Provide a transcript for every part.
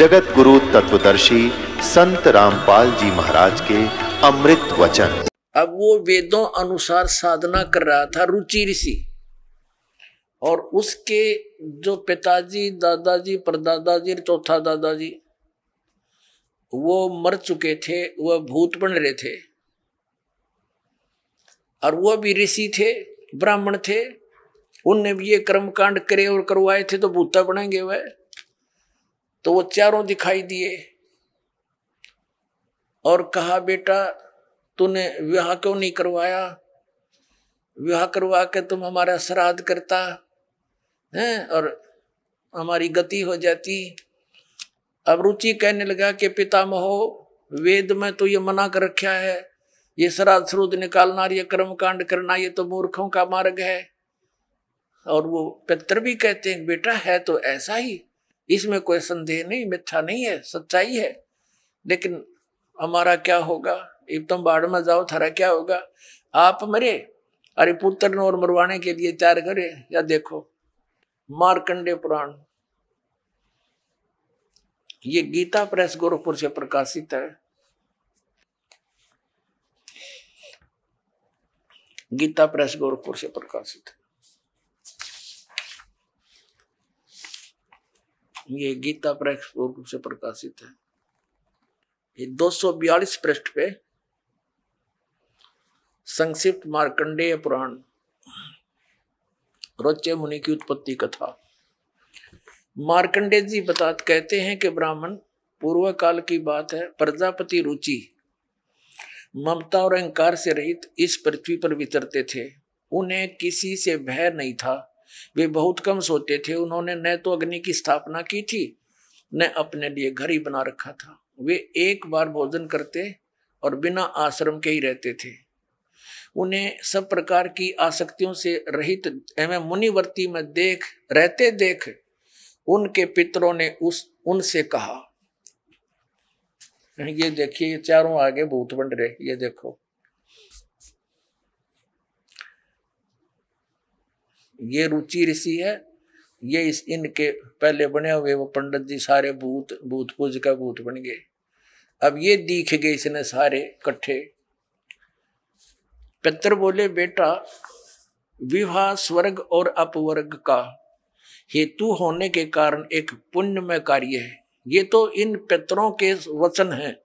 जगत गुरु तत्वदर्शी संत रामपाल जी महाराज के अमृत वचन अब वो वेदों अनुसार साधना कर रहा था रुचि ऋषि और उसके जो पिताजी दादाजी परदादाजी चौथा दादाजी वो मर चुके थे वह भूत बन रहे थे और वो भी ऋषि थे ब्राह्मण थे उनने भी ये कर्मकांड करे और करवाए थे तो भूता बनेंगे वह तो वो चारों दिखाई दिए और कहा बेटा तूने विवाह क्यों नहीं करवाया विवाह करवा के तुम हमारा श्राद्ध करता है और हमारी गति हो जाती अब रुचि कहने लगा कि महो वेद में तो ये मना कर रखा है ये श्राद्ध श्रुद्ध निकालना ये कर्म कांड करना ये तो मूर्खों का मार्ग है और वो पितर भी कहते हैं बेटा है तो ऐसा ही इसमें कोई संदेह नहीं मिथ्या नहीं है सच्चाई है लेकिन हमारा क्या होगा एक तुम तो बाढ़ में जाओ थारा क्या होगा आप मरे अरे पुत्र और मरवाने के लिए तैयार करे या देखो मारकंडे पुराण ये गीता प्रेस गोरखपुर से प्रकाशित है गीता प्रेस गोरखपुर से प्रकाशित है ये गीता प्रेक्ष रूप से प्रकाशित है ये 242 पृष्ठ पे संक्षिप्त मार्कंडेय पुराण रोचे मुनि की उत्पत्ति कथा मार्कंडेय जी बता कहते हैं कि ब्राह्मण पूर्व काल की बात है प्रजापति रुचि ममता और अहंकार से रहित इस पृथ्वी पर विचरते थे उन्हें किसी से भय नहीं था वे बहुत कम सोते थे उन्होंने न तो अग्नि की स्थापना की थी न अपने लिए घर ही बना रखा था वे एक बार भोजन करते और बिना आश्रम के ही रहते थे उन्हें सब प्रकार की आसक्तियों से रहित एवं मुनिवर्ती में देख रहते देख उनके पितरों ने उस उनसे कहा ये देखिए ये चारों आगे भूत बन रहे ये देखो ये रुचि ऋषि है ये इस इनके पहले बने हुए वो पंडित जी सारे भूत भूत पूज का भूत बन गए अब ये दिख गए इसने सारे कट्ठे पितर बोले बेटा विवाह स्वर्ग और अपवर्ग का हेतु होने के कारण एक पुण्यमय कार्य है ये तो इन पितरों के वचन हैं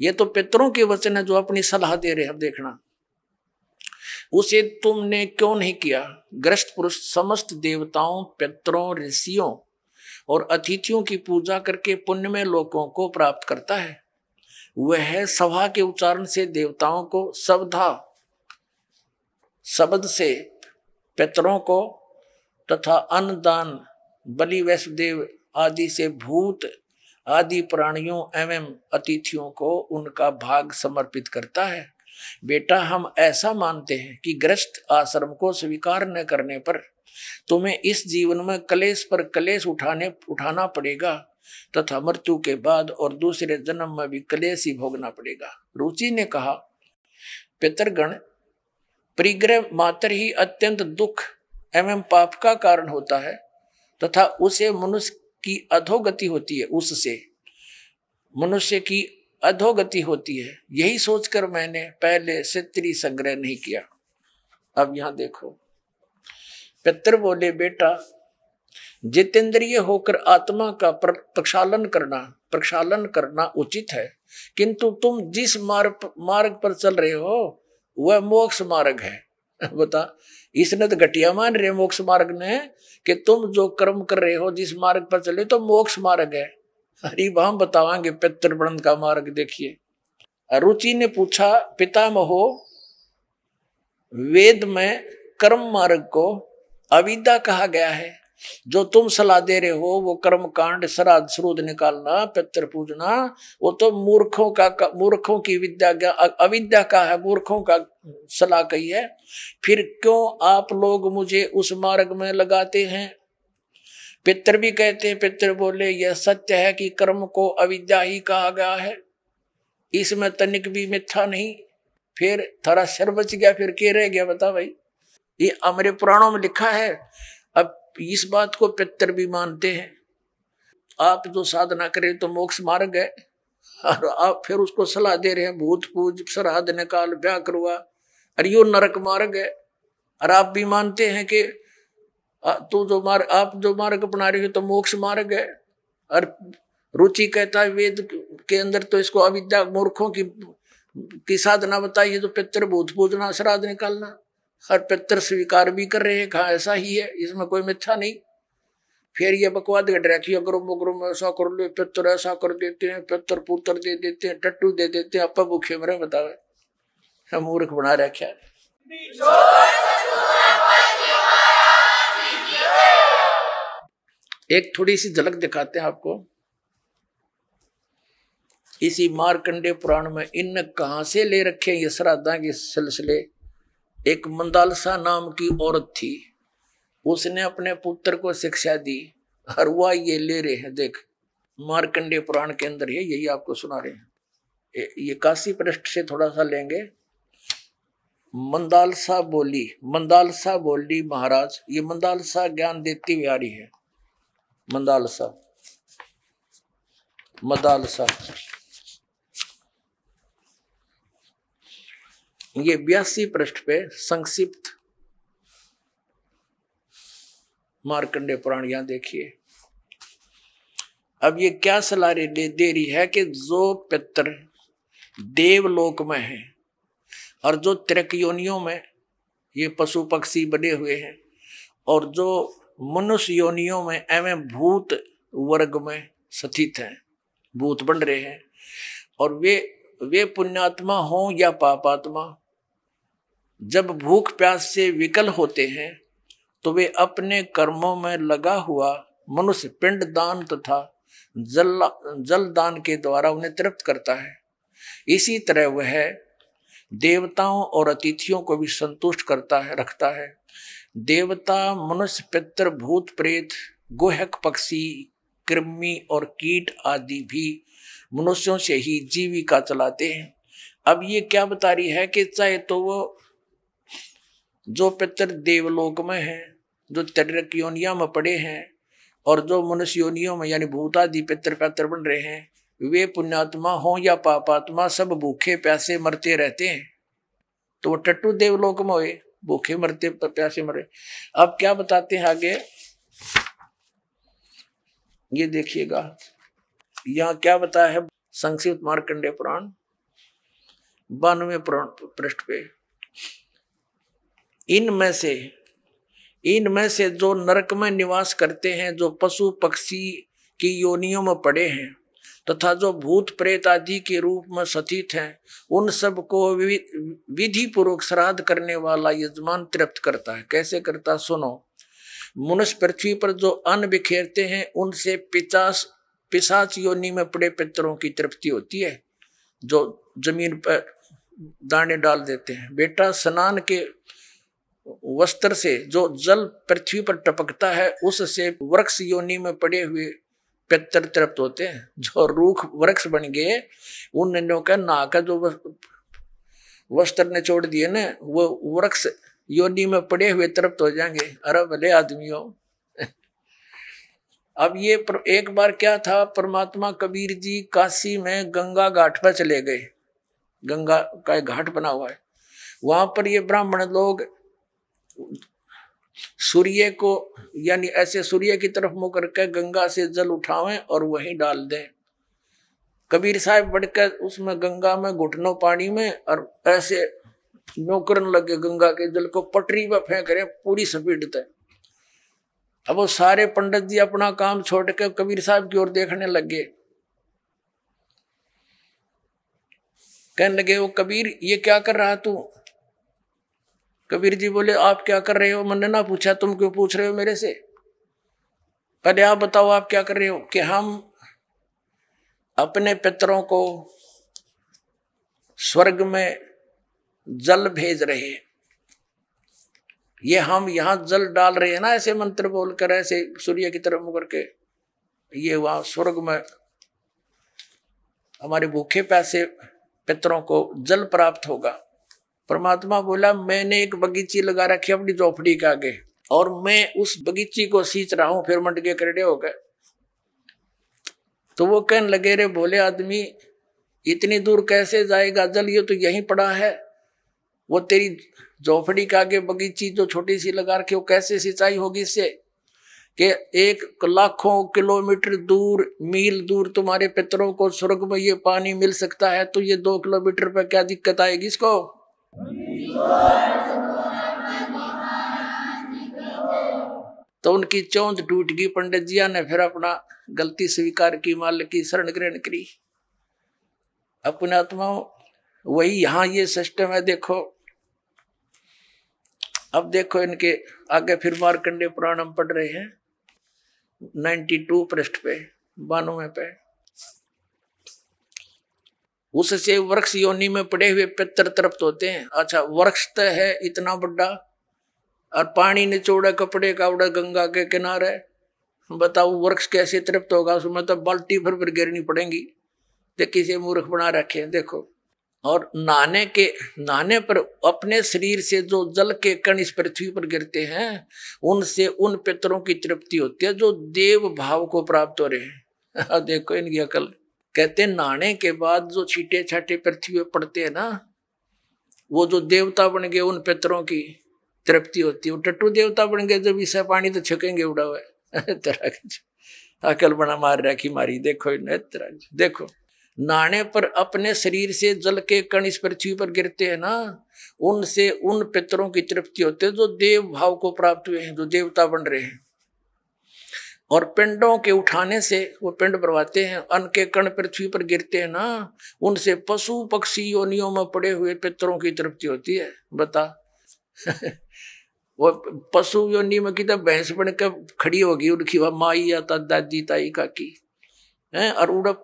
ये तो पितरों के वचन है जो अपनी सलाह दे रहे हैं देखना उसे तुमने क्यों नहीं किया ग्रस्त पुरुष समस्त देवताओं पितरों ऋषियों और अतिथियों की पूजा करके पुण्य में लोगों को प्राप्त करता है वह सभा के उच्चारण से देवताओं को सबधा शब्द से पितरों को तथा अन्न दान बलि वैष्णदेव आदि से भूत आदि प्राणियों एवं अतिथियों को उनका भाग समर्पित करता है बेटा हम ऐसा मानते हैं कि ग्रस्त आश्रम को स्वीकार न करने पर तुम्हें इस जीवन में कलेश पर कलेश उठाने उठाना पड़ेगा तथा मृत्यु के बाद और दूसरे जन्म में भी कलेश ही भोगना पड़ेगा रुचि ने कहा पितरगण परिग्रह मात्र ही अत्यंत दुख एवं पाप का कारण होता है तथा उसे मनुष्य की अधोगति होती है उससे मनुष्य की अधोगति होती है यही सोचकर मैंने पहले सित्री संग्रह नहीं किया अब यहां देखो पितर बोले बेटा जितेंद्रिय होकर आत्मा का प्रक्षालन करना प्रक्षालन करना उचित है किंतु तुम जिस मार्ग मार्ग पर चल रहे हो वह मोक्ष मार्ग है बता इसने तो घटिया मान रहे मोक्ष मार्ग ने कि तुम जो कर्म कर रहे हो जिस मार्ग पर चले तो मोक्ष मार्ग है बाम बतावांगे पितृवृंद का मार्ग देखिए रुचि ने पूछा पिता महो वेद में कर्म मार्ग को अविद्या कहा गया है जो तुम सलाह दे रहे हो वो कर्म कांड श्राद्ध श्रोध निकालना पितृ पूजना वो तो मूर्खों का मूर्खों की विद्या अविद्या का है मूर्खों का सलाह कही है फिर क्यों आप लोग मुझे उस मार्ग में लगाते हैं पितर भी कहते हैं पितर बोले यह सत्य है कि कर्म को अविद्या ही कहा गया है इसमें तनिक भी मिथ्या नहीं फिर थोड़ा सिर बच गया फिर के रह गया बता भाई ये हमारे पुराणों में लिखा है अब इस बात को पितर भी मानते हैं आप जो तो साधना करें तो मोक्ष मार्ग है और आप फिर उसको सलाह दे रहे हैं भूत पूज श्राद्ध निकाल ब्याह करवा अरे यो नरक मार्ग है और आप भी मानते हैं कि तू जो मार्ग आप जो मार्ग अपना रहे हो तो मोक्ष मार्ग है और रुचि कहता है वेद के अंदर तो इसको अविद्या मूर्खों की की साधना है तो पितर भूत पूजना श्राद्ध निकालना हर पितर स्वीकार भी कर रहे हैं कहा ऐसा ही है इसमें कोई मिथ्या नहीं फिर ये बकवाद घट रखी अगरो ऐसा कर लो पितर ऐसा कर देते हैं पितर पुत्र दे देते हैं टट्टू दे देते हैं अपा भूखे मरे बतावे मूर्ख बना रखे एक थोड़ी सी झलक दिखाते हैं आपको इसी मारकंडे पुराण में इन कहा से ले रखे ये श्राद्धा के सिलसिले एक मंदालसा नाम की औरत थी उसने अपने पुत्र को शिक्षा दी हरुआ ये ले रहे हैं देख मारकंडे पुराण के अंदर है यही आपको सुना रहे हैं ये काशी पृष्ठ से थोड़ा सा लेंगे मंदालसा बोली मंदालसा बोली महाराज ये मंदालसा ज्ञान देती हुई आ रही है मंदालसा मदालसा ये बयासी पृष्ठ पे संक्षिप्त मारकंडे पुराण यहां देखिए अब ये क्या सलाह दे, दे रही है कि जो पितर देवलोक में है और जो त्रिकोनियों में ये पशु पक्षी बने हुए हैं और जो मनुष्य योनियों में एवं भूत वर्ग में स्थित हैं भूत बन रहे हैं और वे वे पुण्यात्मा हों या पापात्मा जब भूख प्यास से विकल होते हैं तो वे अपने कर्मों में लगा हुआ मनुष्य पिंड दान तथा जल जल दान के द्वारा उन्हें तृप्त करता है इसी तरह वह देवताओं और अतिथियों को भी संतुष्ट करता है रखता है देवता मनुष्य पितर भूत प्रेत गोहक पक्षी कृमि और कीट आदि भी मनुष्यों से ही जीविका चलाते हैं अब ये क्या बता रही है कि चाहे तो वो जो पितर देवलोक में है जो तिरक योनिया में पड़े हैं और जो मनुष्य योनियों में यानी भूतादि पितर पैतर बन रहे हैं वे पुण्यात्मा हो या पापात्मा सब भूखे प्यासे मरते रहते हैं तो वो टट्टू देवलोक में हुए भूखे मरते प्यासे मरे अब क्या बताते हैं आगे ये देखिएगा यहाँ क्या बताया है संक्षिप्त मार्कंडे पुराण बानवे पुराण पृष्ठ पे इनमें से इनमें से जो नरक में निवास करते हैं जो पशु पक्षी की योनियों में पड़े हैं तथा जो भूत प्रेत आदि के रूप में सतीत हैं उन सब को विधि पूर्वक श्राद्ध करने वाला यजमान तृप्त करता है कैसे करता सुनो मनुष्य पृथ्वी पर जो अन्न बिखेरते हैं उनसे पिचास पिशाच योनि में पड़े पितरों की तृप्ति होती है जो जमीन पर दाने डाल देते हैं बेटा स्नान के वस्त्र से जो जल पृथ्वी पर टपकता है उससे वृक्ष योनि में पड़े हुए पितर तृप्त होते हैं जो रूख वृक्ष बन गए उन निन्नों का ना का जो वस्त्र ने छोड़ दिए ना वो वृक्ष योनि में पड़े हुए तृप्त हो जाएंगे अरे भले आदमी हो अब ये एक बार क्या था परमात्मा कबीर जी काशी में गंगा घाट पर चले गए गंगा का घाट बना हुआ है वहां पर ये ब्राह्मण लोग सूर्य को यानी ऐसे सूर्य की तरफ मुँह करके गंगा से जल उठावे और वहीं डाल दें कबीर साहब बढ़कर उसमें गंगा में घुटनों पानी में और ऐसे नौकरन लगे गंगा के जल को पटरी में फेंक रहे पूरी स्पीड तक अब वो सारे पंडित जी अपना काम छोड़ के कबीर साहब की ओर देखने लगे कहने लगे वो कबीर ये क्या कर रहा तू कबीर जी बोले आप क्या कर रहे हो मैंने ना पूछा तुम क्यों पूछ रहे हो मेरे से पहले आप बताओ आप क्या कर रहे हो कि हम अपने पितरों को स्वर्ग में जल भेज रहे हैं ये हम यहां जल डाल रहे हैं ना ऐसे मंत्र बोलकर ऐसे सूर्य की तरफ मुकर के ये वहां स्वर्ग में हमारे भूखे पैसे पितरों को जल प्राप्त होगा परमात्मा बोला मैंने एक बगीची लगा रखी अपनी चौपड़ी के आगे और मैं उस बगीची को सींच रहा हूं फिर मंडके करे हो गए तो वो कहने लगे रे बोले आदमी इतनी दूर कैसे जाएगा जल ये तो यहीं पड़ा है वो तेरी झोपड़ी के आगे बगीची जो छोटी सी लगा रखी वो कैसे सिंचाई होगी इससे कि एक लाखों किलोमीटर दूर मील दूर तुम्हारे पितरों को स्वर्ग में ये पानी मिल सकता है तो ये दो किलोमीटर पर क्या दिक्कत आएगी इसको तो उनकी चौंध टूट गई पंडित जिया ने फिर अपना गलती स्वीकार की माल की शरण ग्रहण करी अपने आत्माओं वही यहां ये सिस्टम है देखो अब देखो इनके आगे फिर मारकंडे पुराण हम पढ़ रहे हैं 92 पृष्ठ पे बानवे पे उससे वृक्ष योनि में पड़े हुए पितर तृप्त होते हैं अच्छा वृक्ष तो है इतना बड़ा और पानी निचोड़ा कपड़े का उड़े गंगा के किनारे बताओ वृक्ष कैसे तृप्त होगा उसमें तो बाल्टी भर भर गिरनी पड़ेगी तो किसी मूर्ख बना रखे हैं देखो और नहाने के नहाने पर अपने शरीर से जो जल के कण इस पृथ्वी पर गिरते हैं उनसे उन पितरों की तृप्ति होती है जो देव भाव को प्राप्त हो रहे हैं देखो इनकी अकल कहते नहाने के बाद जो छीटे छाटे पृथ्वी पर पड़ते हैं ना वो जो देवता बन गए उन पितरों की तृप्ति होती है वो टट्टू देवता बन गए जब इसे पानी तो छकेंगे उड़ा हुआ तेरा अकल बना मार रखी मारी देखो तेरा देखो नाने पर अपने शरीर से जल के कण इस पृथ्वी पर गिरते हैं ना उनसे उन पितरों की तृप्ति होते है जो देव भाव को प्राप्त हुए हैं जो देवता बन रहे हैं और पिंडों के उठाने से वो पिंड बरवाते हैं अन्न के कण पृथ्वी पर गिरते हैं ना उनसे पशु पक्षी योनियों में पड़े हुए पितरों की तृप्ति होती है बता वो पशु योनि में की भैंस बन के खड़ी होगी उनकी वह माई या ता दादी ताई का की है और उड़ा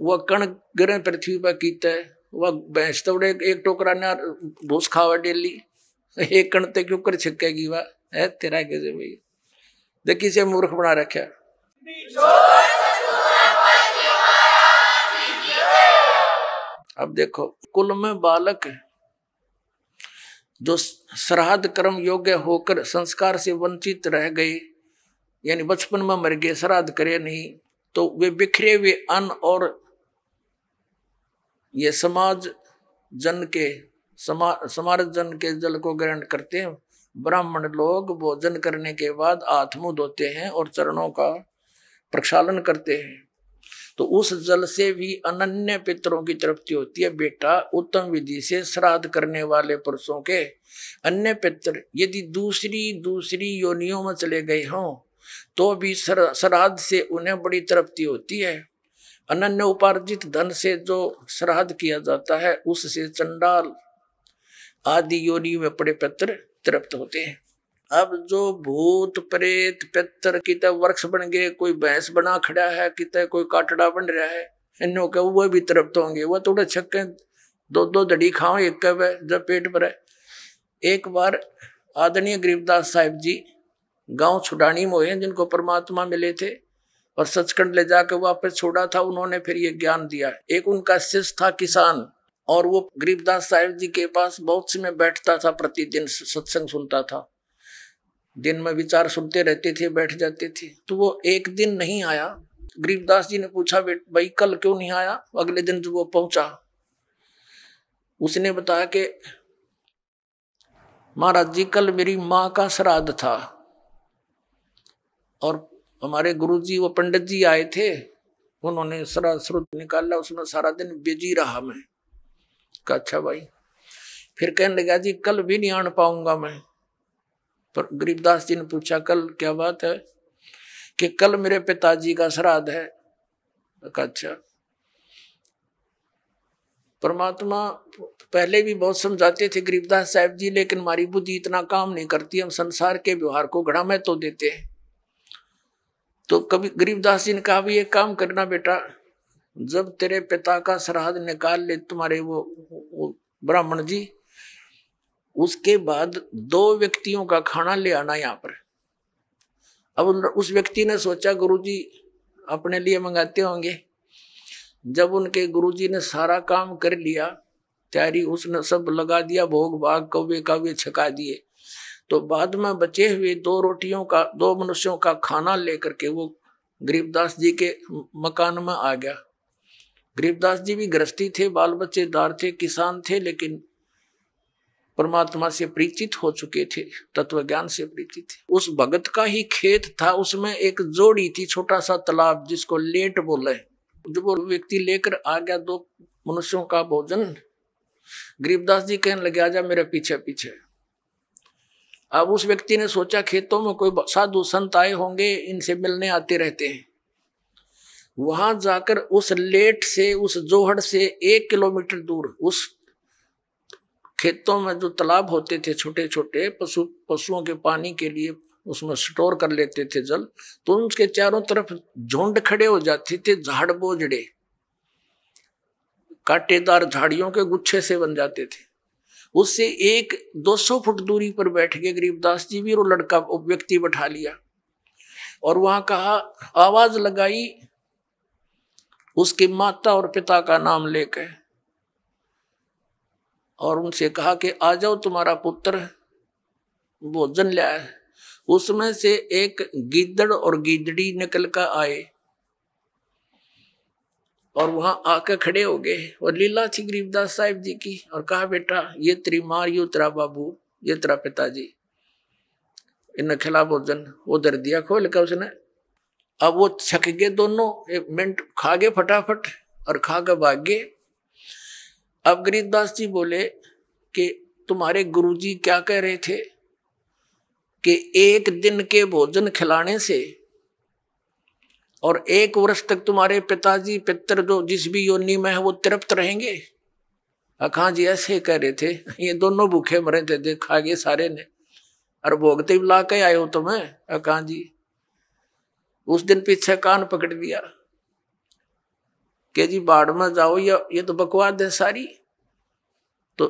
वह कण गिरे पृथ्वी पर कीता है वह भैंस तो उड़े एक टोकरा ने भूस खावा डेली एक कण तो क्यों कर छिकेगी वह है तेरा कैसे भाई देख किसे मूर्ख बना रखे अब देखो कुल में बालक जो श्राद्ध कर्म योग्य होकर संस्कार से वंचित रह गए यानी बचपन में मर गए श्राद्ध करे नहीं तो वे बिखरे हुए अन्न और ये समाज जन के समा समाज जन के जल को ग्रहण करते हैं ब्राह्मण लोग भोजन करने के बाद आत्मु धोते हैं और चरणों का प्रक्षालन करते हैं तो उस जल से भी अनन्य पितरों की तृप्ति होती है बेटा उत्तम विधि से श्राद्ध करने वाले पुरुषों के अन्य पितर यदि दूसरी दूसरी योनियों में चले गए हों तो भी श्राद्ध से उन्हें बड़ी तृप्ति होती है अनन्य उपार्जित धन से जो श्राद्ध किया जाता है उससे चंडाल आदि योनियों में पड़े पत्र तृप्त होते हैं अब जो भूत प्रेत पितर कित वृक्ष बन गए कोई भैंस बना खड़ा है कित कोई काटड़ा बन रहा है इन्हों के वह भी तृप्त होंगे वह थोड़े छक्के दो दो दड़ी खाओ एक कब है जब पेट भर है एक बार आदरणीय गरीबदास साहिब जी गांव छुडानी में हुए जिनको परमात्मा मिले थे और सचखंड ले जाकर वापस छोड़ा था उन्होंने फिर ये ज्ञान दिया एक उनका शिष्य था किसान और वो गरीबदास साहेब जी के पास बहुत से बैठता था प्रतिदिन सत्संग सुनता था दिन में विचार सुनते रहते थे बैठ जाते थे तो वो एक दिन नहीं आया गरीबदास जी ने पूछा भाई कल क्यों नहीं आया अगले दिन जो तो वो पहुंचा उसने बताया कि महाराज जी कल मेरी माँ का श्राद्ध था और हमारे गुरु जी वो पंडित जी आए थे उन्होंने श्राद्ध स्रोत निकाला उसमें सारा दिन बिजी रहा मैं अच्छा भाई फिर कहने लगा जी कल भी नहीं आन पाऊंगा मैं पर गरीबदास जी ने पूछा कल क्या बात है कि कल मेरे पिताजी का श्राद्ध है अच्छा परमात्मा पहले भी बहुत समझाते थे गरीबदास साहब जी लेकिन हमारी बुद्धि इतना काम नहीं करती हम संसार के व्यवहार को घड़ा में तो देते हैं तो कभी गरीबदास जी ने कहा भी एक काम करना बेटा जब तेरे पिता का श्राद्ध निकाल ले तुम्हारे वो, वो ब्राह्मण जी उसके बाद दो व्यक्तियों का खाना ले आना यहाँ पर अब उस व्यक्ति ने सोचा गुरुजी अपने लिए मंगाते होंगे जब उनके गुरुजी ने सारा काम कर लिया तैयारी उसने सब लगा दिया भोग भाग कव्य काव्य छका दिए तो बाद में बचे हुए दो रोटियों का दो मनुष्यों का खाना लेकर के वो गरीबदास जी के मकान में आ गया गरीबदास जी भी गृहस्थी थे बाल बच्चे दार थे किसान थे लेकिन परमात्मा से परिचित हो चुके थे तत्व ज्ञान से परिचित थे उस भगत का ही खेत था उसमें एक जोड़ी थी छोटा सा तालाब जिसको लेट बोले जो वो व्यक्ति लेकर आ गया दो मनुष्यों का भोजन गरीबदास जी कहने लगे आजा मेरे पीछे पीछे अब उस व्यक्ति ने सोचा खेतों में कोई साधु संत आए होंगे इनसे मिलने आते रहते हैं वहां जाकर उस लेट से उस जोहड़ से एक किलोमीटर दूर उस खेतों में जो तालाब होते थे छोटे छोटे पशु पशुओं के पानी के लिए उसमें स्टोर कर लेते थे जल तो उनके चारों तरफ झुंड खड़े हो जाते थे झाड़ बोझड़े कांटेदार झाड़ियों के गुच्छे से बन जाते थे उससे एक 200 फुट दूरी पर बैठ के गरीबदास जी भी वो लड़का व्यक्ति बैठा लिया और वहां कहा आवाज लगाई उसकी माता और पिता का नाम लेके और उनसे कहा कि आ जाओ तुम्हारा पुत्र भोजन लिया उसमें से एक गिदड़ और गिदड़ी निकल कर आए और वहां आकर खड़े हो गए और लीला थी गरीबदास साहिब जी की और कहा बेटा ये तेरी मार यू तेरा बाबू ये तेरा पिताजी इन्हें खिला भोजन वो दिया खोल कर उसने अब वो छक गए दोनों एक मिनट खा गए फटाफट और खा कर भाग गए अब गरीबदास जी बोले कि तुम्हारे गुरुजी क्या कह रहे थे कि एक दिन के भोजन खिलाने से और एक वर्ष तक तुम्हारे पिताजी पितर जो जिस भी योनि में है वो तृप्त रहेंगे अखा जी ऐसे कह रहे थे ये दोनों भूखे मरे थे देखा खा गए सारे ने और भोगते भी ला के आए हो तुम्हें अखा जी उस दिन पीछे कान पकड़ दिया के जी बाढ़ में जाओ या ये तो बकवाद है सारी तो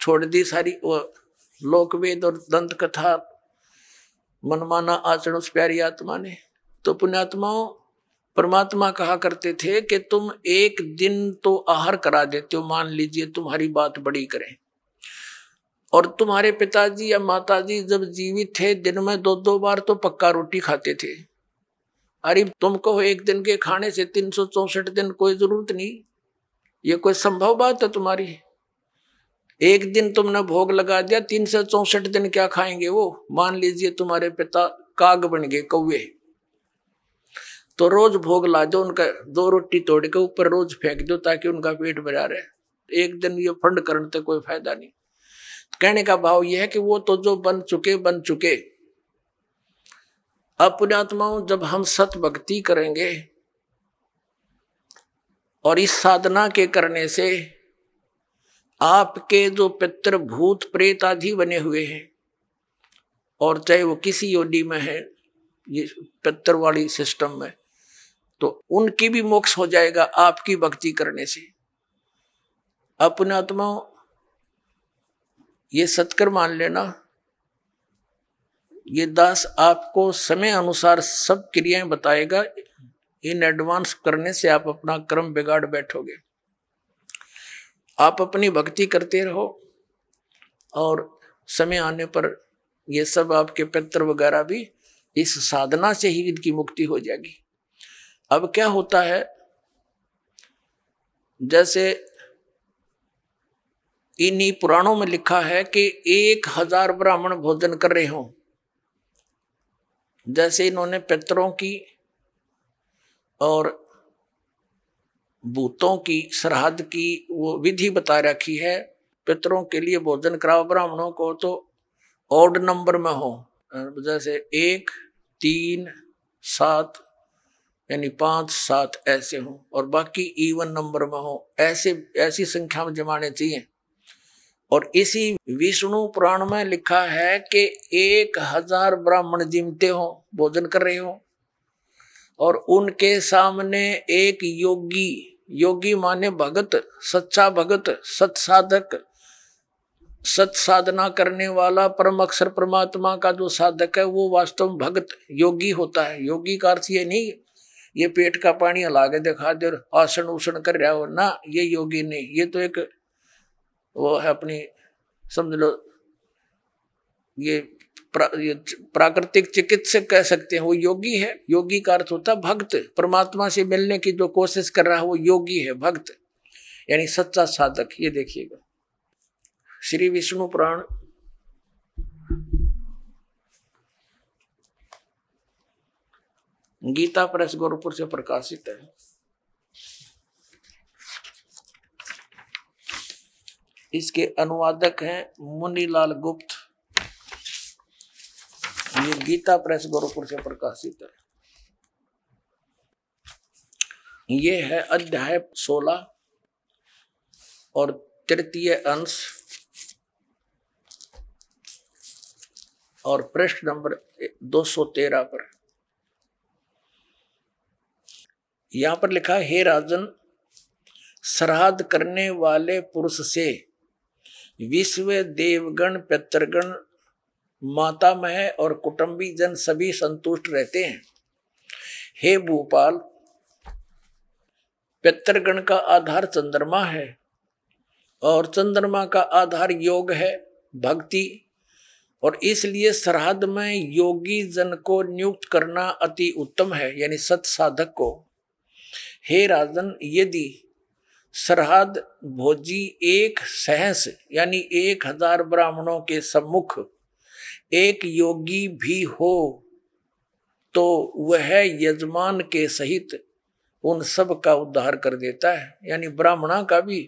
छोड़ दी सारी वो वेद और दंत कथा मनमाना आचरण उस प्यारी आत्मा ने तो पुण्यात्माओं परमात्मा कहा करते थे कि तुम एक दिन तो आहार करा देते हो मान लीजिए तुम्हारी बात बड़ी करें और तुम्हारे पिताजी या माताजी जब जीवित थे दिन में दो दो बार तो पक्का रोटी खाते थे अरे तुमको एक दिन के खाने से तीन सौ चौसठ दिन कोई जरूरत नहीं ये कोई संभव बात है तुम्हारी एक दिन तुमने भोग लगा दिया तीन सौ चौसठ दिन क्या खाएंगे वो मान लीजिए तुम्हारे पिता काग बन गए कौए तो रोज भोग ला दो उनका दो रोटी तोड़ के ऊपर रोज फेंक दो ताकि उनका पेट भरा रहे एक दिन ये फंड करने से कोई फायदा नहीं कहने का भाव यह है कि वो तो जो बन चुके बन चुके अपुणात्माओं जब हम सत भक्ति करेंगे और इस साधना के करने से आपके जो पितृ भूत प्रेत आदि बने हुए हैं और चाहे वो किसी योडी में है ये पितर वाली सिस्टम में तो उनकी भी मोक्ष हो जाएगा आपकी भक्ति करने से अपने आत्माओं ये सत्कर मान लेना ये दास आपको समय अनुसार सब क्रियाएं बताएगा इन एडवांस करने से आप अपना क्रम बिगाड़ बैठोगे आप अपनी भक्ति करते रहो और समय आने पर ये सब आपके पित्र वगैरह भी इस साधना से ही इनकी मुक्ति हो जाएगी अब क्या होता है जैसे इन्हीं पुराणों में लिखा है कि एक हजार ब्राह्मण भोजन कर रहे हों जैसे इन्होंने पितरों की और भूतों की सरहद की वो विधि बता रखी है पितरों के लिए भोजन कराओ ब्राह्मणों को तो ऑड नंबर में हो जैसे एक तीन सात यानी पाँच सात ऐसे हों और बाकी इवन नंबर में हो ऐसे ऐसी संख्या में जमाने चाहिए और इसी विष्णु पुराण में लिखा है कि एक हजार ब्राह्मण जिमते हो भोजन कर रहे हो और उनके सामने एक योगी योगी माने भगत सच्चा भगत सत्साधक सत साधना करने वाला परम अक्षर परमात्मा का जो साधक है वो वास्तव में भगत योगी होता है योगी का अर्थ ये नहीं ये पेट का पानी हला के दिखा दे आसन उसन कर रहा हो ना ये योगी नहीं ये तो एक वो है अपनी समझ लो ये प्राकृतिक चिकित्सक कह सकते हैं वो योगी है योगी का अर्थ होता भक्त परमात्मा से मिलने की जो कोशिश कर रहा है वो योगी है भक्त यानी सच्चा साधक ये देखिएगा श्री विष्णु पुराण गीता प्रेस गोरखपुर से प्रकाशित है इसके अनुवादक हैं मुनीलाल गुप्त ये गीता प्रेस गोरखपुर से प्रकाशित है ये है अध्याय सोलह और तृतीय अंश और प्रश्न नंबर 213 पर यहां पर लिखा हे राजन श्राद्ध करने वाले पुरुष से विश्व देवगण पितृगण माता मह और कुटुंबी जन सभी संतुष्ट रहते हैं हे भोपाल पितृगण का आधार चंद्रमा है और चंद्रमा का आधार योग है भक्ति और इसलिए श्राद्ध में योगी जन को नियुक्त करना अति उत्तम है यानी सत्साधक को हे राजन यदि सरहद भोजी एक सहस यानी एक हजार ब्राह्मणों के सम्मुख एक योगी भी हो तो वह यजमान के सहित उन सब का उद्धार कर देता है यानी ब्राह्मणा का भी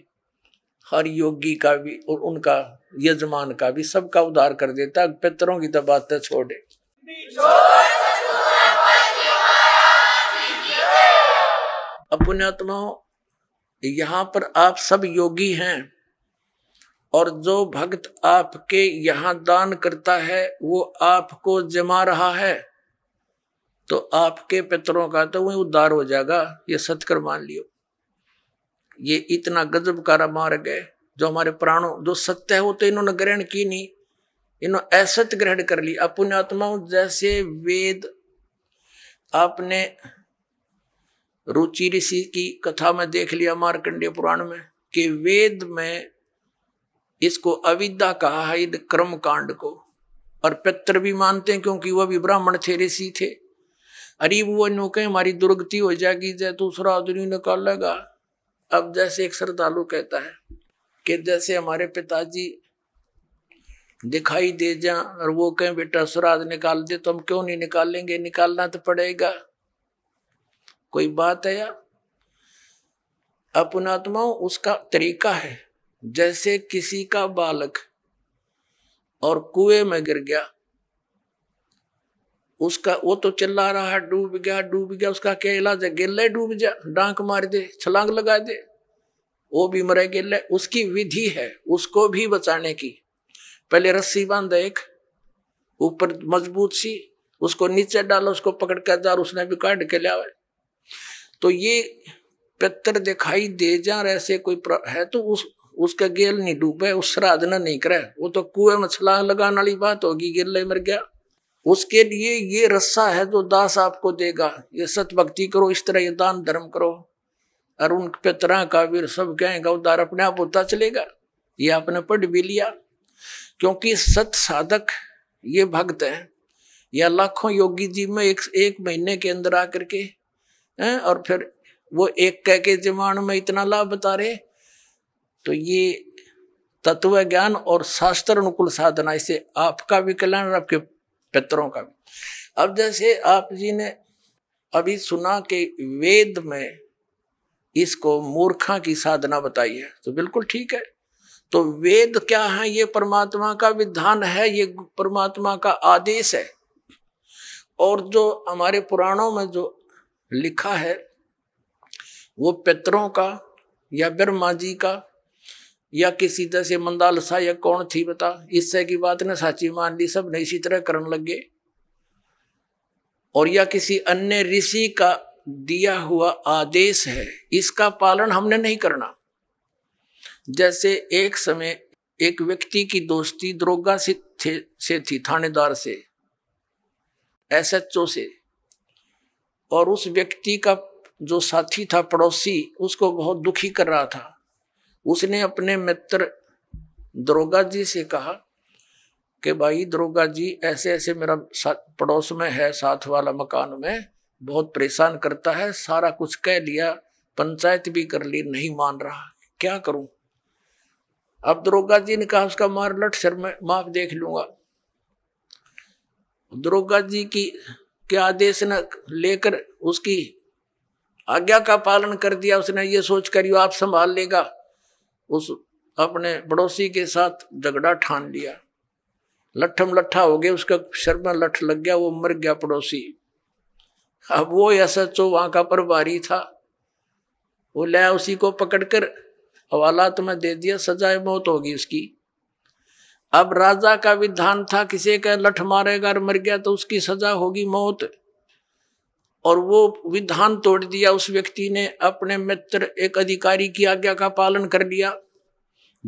हर योगी का भी और उनका यजमान का भी सबका उद्धार कर देता है पितरों की तो बात तो छोड़े अपने आत्माओं यहाँ पर आप सब योगी हैं और जो भक्त आपके यहाँ दान करता है वो आपको जमा रहा है तो आपके पितरों का तो वही उद्धार हो जाएगा ये सतकर मान लियो ये इतना गजब कारा मार्ग है जो हमारे प्राणों जो सत्य है वो तो इन्होंने ग्रहण की नहीं इन्होंने असत ग्रहण कर ली अपुण्यात्माओं जैसे वेद आपने रुचि ऋषि की कथा में देख लिया मार्कंडेय पुराण में कि वेद में इसको अविद्या कहा है क्रम कांड को और पित्र भी मानते हैं क्योंकि वह भी ब्राह्मण थे ऋषि थे अरे वो नो कहे हमारी दुर्गति हो जाएगी जय दूसरा आदमी निकालेगा अब जैसे एक श्रद्धालु कहता है कि जैसे हमारे पिताजी दिखाई दे जा और वो कहें बेटा सुराध निकाल दे तो हम क्यों नहीं निकालेंगे निकालना तो पड़ेगा कोई बात है यार अपनात्मा उसका तरीका है जैसे किसी का बालक और कुएं में गिर गया उसका वो तो चिल्ला रहा है डूब गया डूब गया उसका क्या इलाज है गिल्ले डूब जा डांक मार दे छलांग लगा दे वो भी मरे गिल्ले उसकी विधि है उसको भी बचाने की पहले रस्सी बांध एक ऊपर मजबूत सी उसको नीचे डालो उसको पकड़ कर जा उसने भी काट के लिया तो ये पितर दिखाई दे जा ऐसे कोई है तो उस उसका गेल नहीं डूबे उस श्राद्धना नहीं करे वो तो कुएं में छलांग लगाने वाली बात होगी गेल मर गया उसके लिए ये रस्सा है जो दास आपको देगा ये सत भक्ति करो इस तरह ये दान धर्म करो और उन पितरा का वीर सब कहेगा उदार अपने आप होता चलेगा ये आपने पढ़ भी लिया क्योंकि सत साधक ये भक्त है या लाखों योगी जी में एक एक महीने के अंदर आकर के है और फिर वो एक कह के जमाण में इतना लाभ बता रहे तो ये तत्व ज्ञान और शास्त्र अनुकूल साधना इसे आपका भी कल्याण और आपके पितरों का भी अब जैसे आप जी ने अभी सुना कि वेद में इसको मूर्खा की साधना बताई है तो बिल्कुल ठीक है तो वेद क्या है ये परमात्मा का विधान है ये परमात्मा का आदेश है और जो हमारे पुराणों में जो लिखा है वो पितरों का या ब्रह्मा जी का या किसी तरह से मंदाल या कौन थी बता इससे की बात ने साची मान ली सब ने इसी तरह करने लगे और या किसी अन्य ऋषि का दिया हुआ आदेश है इसका पालन हमने नहीं करना जैसे एक समय एक व्यक्ति की दोस्ती द्रोगा से थे से थी थानेदार से एसएचओ से और उस व्यक्ति का जो साथी था पड़ोसी उसको बहुत दुखी कर रहा था उसने अपने मित्र दरोगा जी से कहा कि भाई दरोगा जी ऐसे ऐसे मेरा पड़ोस में है साथ वाला मकान में बहुत परेशान करता है सारा कुछ कह लिया पंचायत भी कर ली नहीं मान रहा क्या करूं अब दरोगा जी ने कहा उसका मार लट सर मैं माफ देख लूंगा दरोगा जी की के आदेश न लेकर उसकी आज्ञा का पालन कर दिया उसने ये सोच कर यू आप संभाल लेगा उस अपने पड़ोसी के साथ झगड़ा ठान लिया लट्ठम लट्ठा हो गया उसका सर में लठ लग गया वो मर गया पड़ोसी अब वो एच ओ वहाँ का प्रभारी था वो लै उसी को पकड़कर हवालात में दे दिया सजाए मौत होगी उसकी अब राजा का विधान था किसी का लठ मारेगा और मर गया तो उसकी सजा होगी मौत और वो विधान तोड़ दिया उस व्यक्ति ने अपने मित्र एक अधिकारी की आज्ञा का पालन कर लिया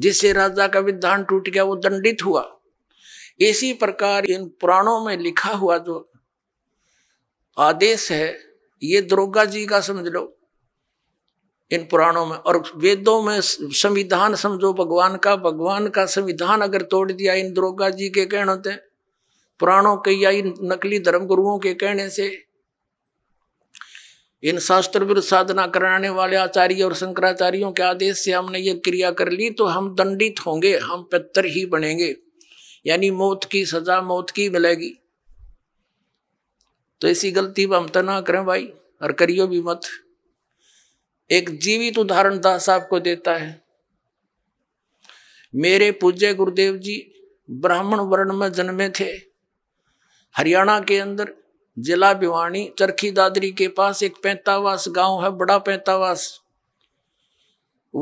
जिससे राजा का विधान टूट गया वो दंडित हुआ इसी प्रकार इन पुराणों में लिखा हुआ जो आदेश है ये द्रोगा जी का समझ लो इन पुराणों में और वेदों में संविधान समझो भगवान का भगवान का संविधान अगर तोड़ दिया इन द्रोगा जी के कहने से पुराणों के या इन नकली धर्म गुरुओं के कहने से इन शास्त्र विरुद्ध साधना कराने वाले आचार्य और शंकराचार्यों के आदेश से हमने ये क्रिया कर ली तो हम दंडित होंगे हम पत्थर ही बनेंगे यानी मौत की सजा मौत की मिलेगी तो ऐसी गलती हम तो ना करें भाई और करियो भी मत एक जीवित उदाहरण दास आपको देता है मेरे पूज्य गुरुदेव जी ब्राह्मण वर्ण में जन्मे थे हरियाणा के अंदर जिला भिवानी चरखी दादरी के पास एक पैंतावास गांव है बड़ा पैंतावास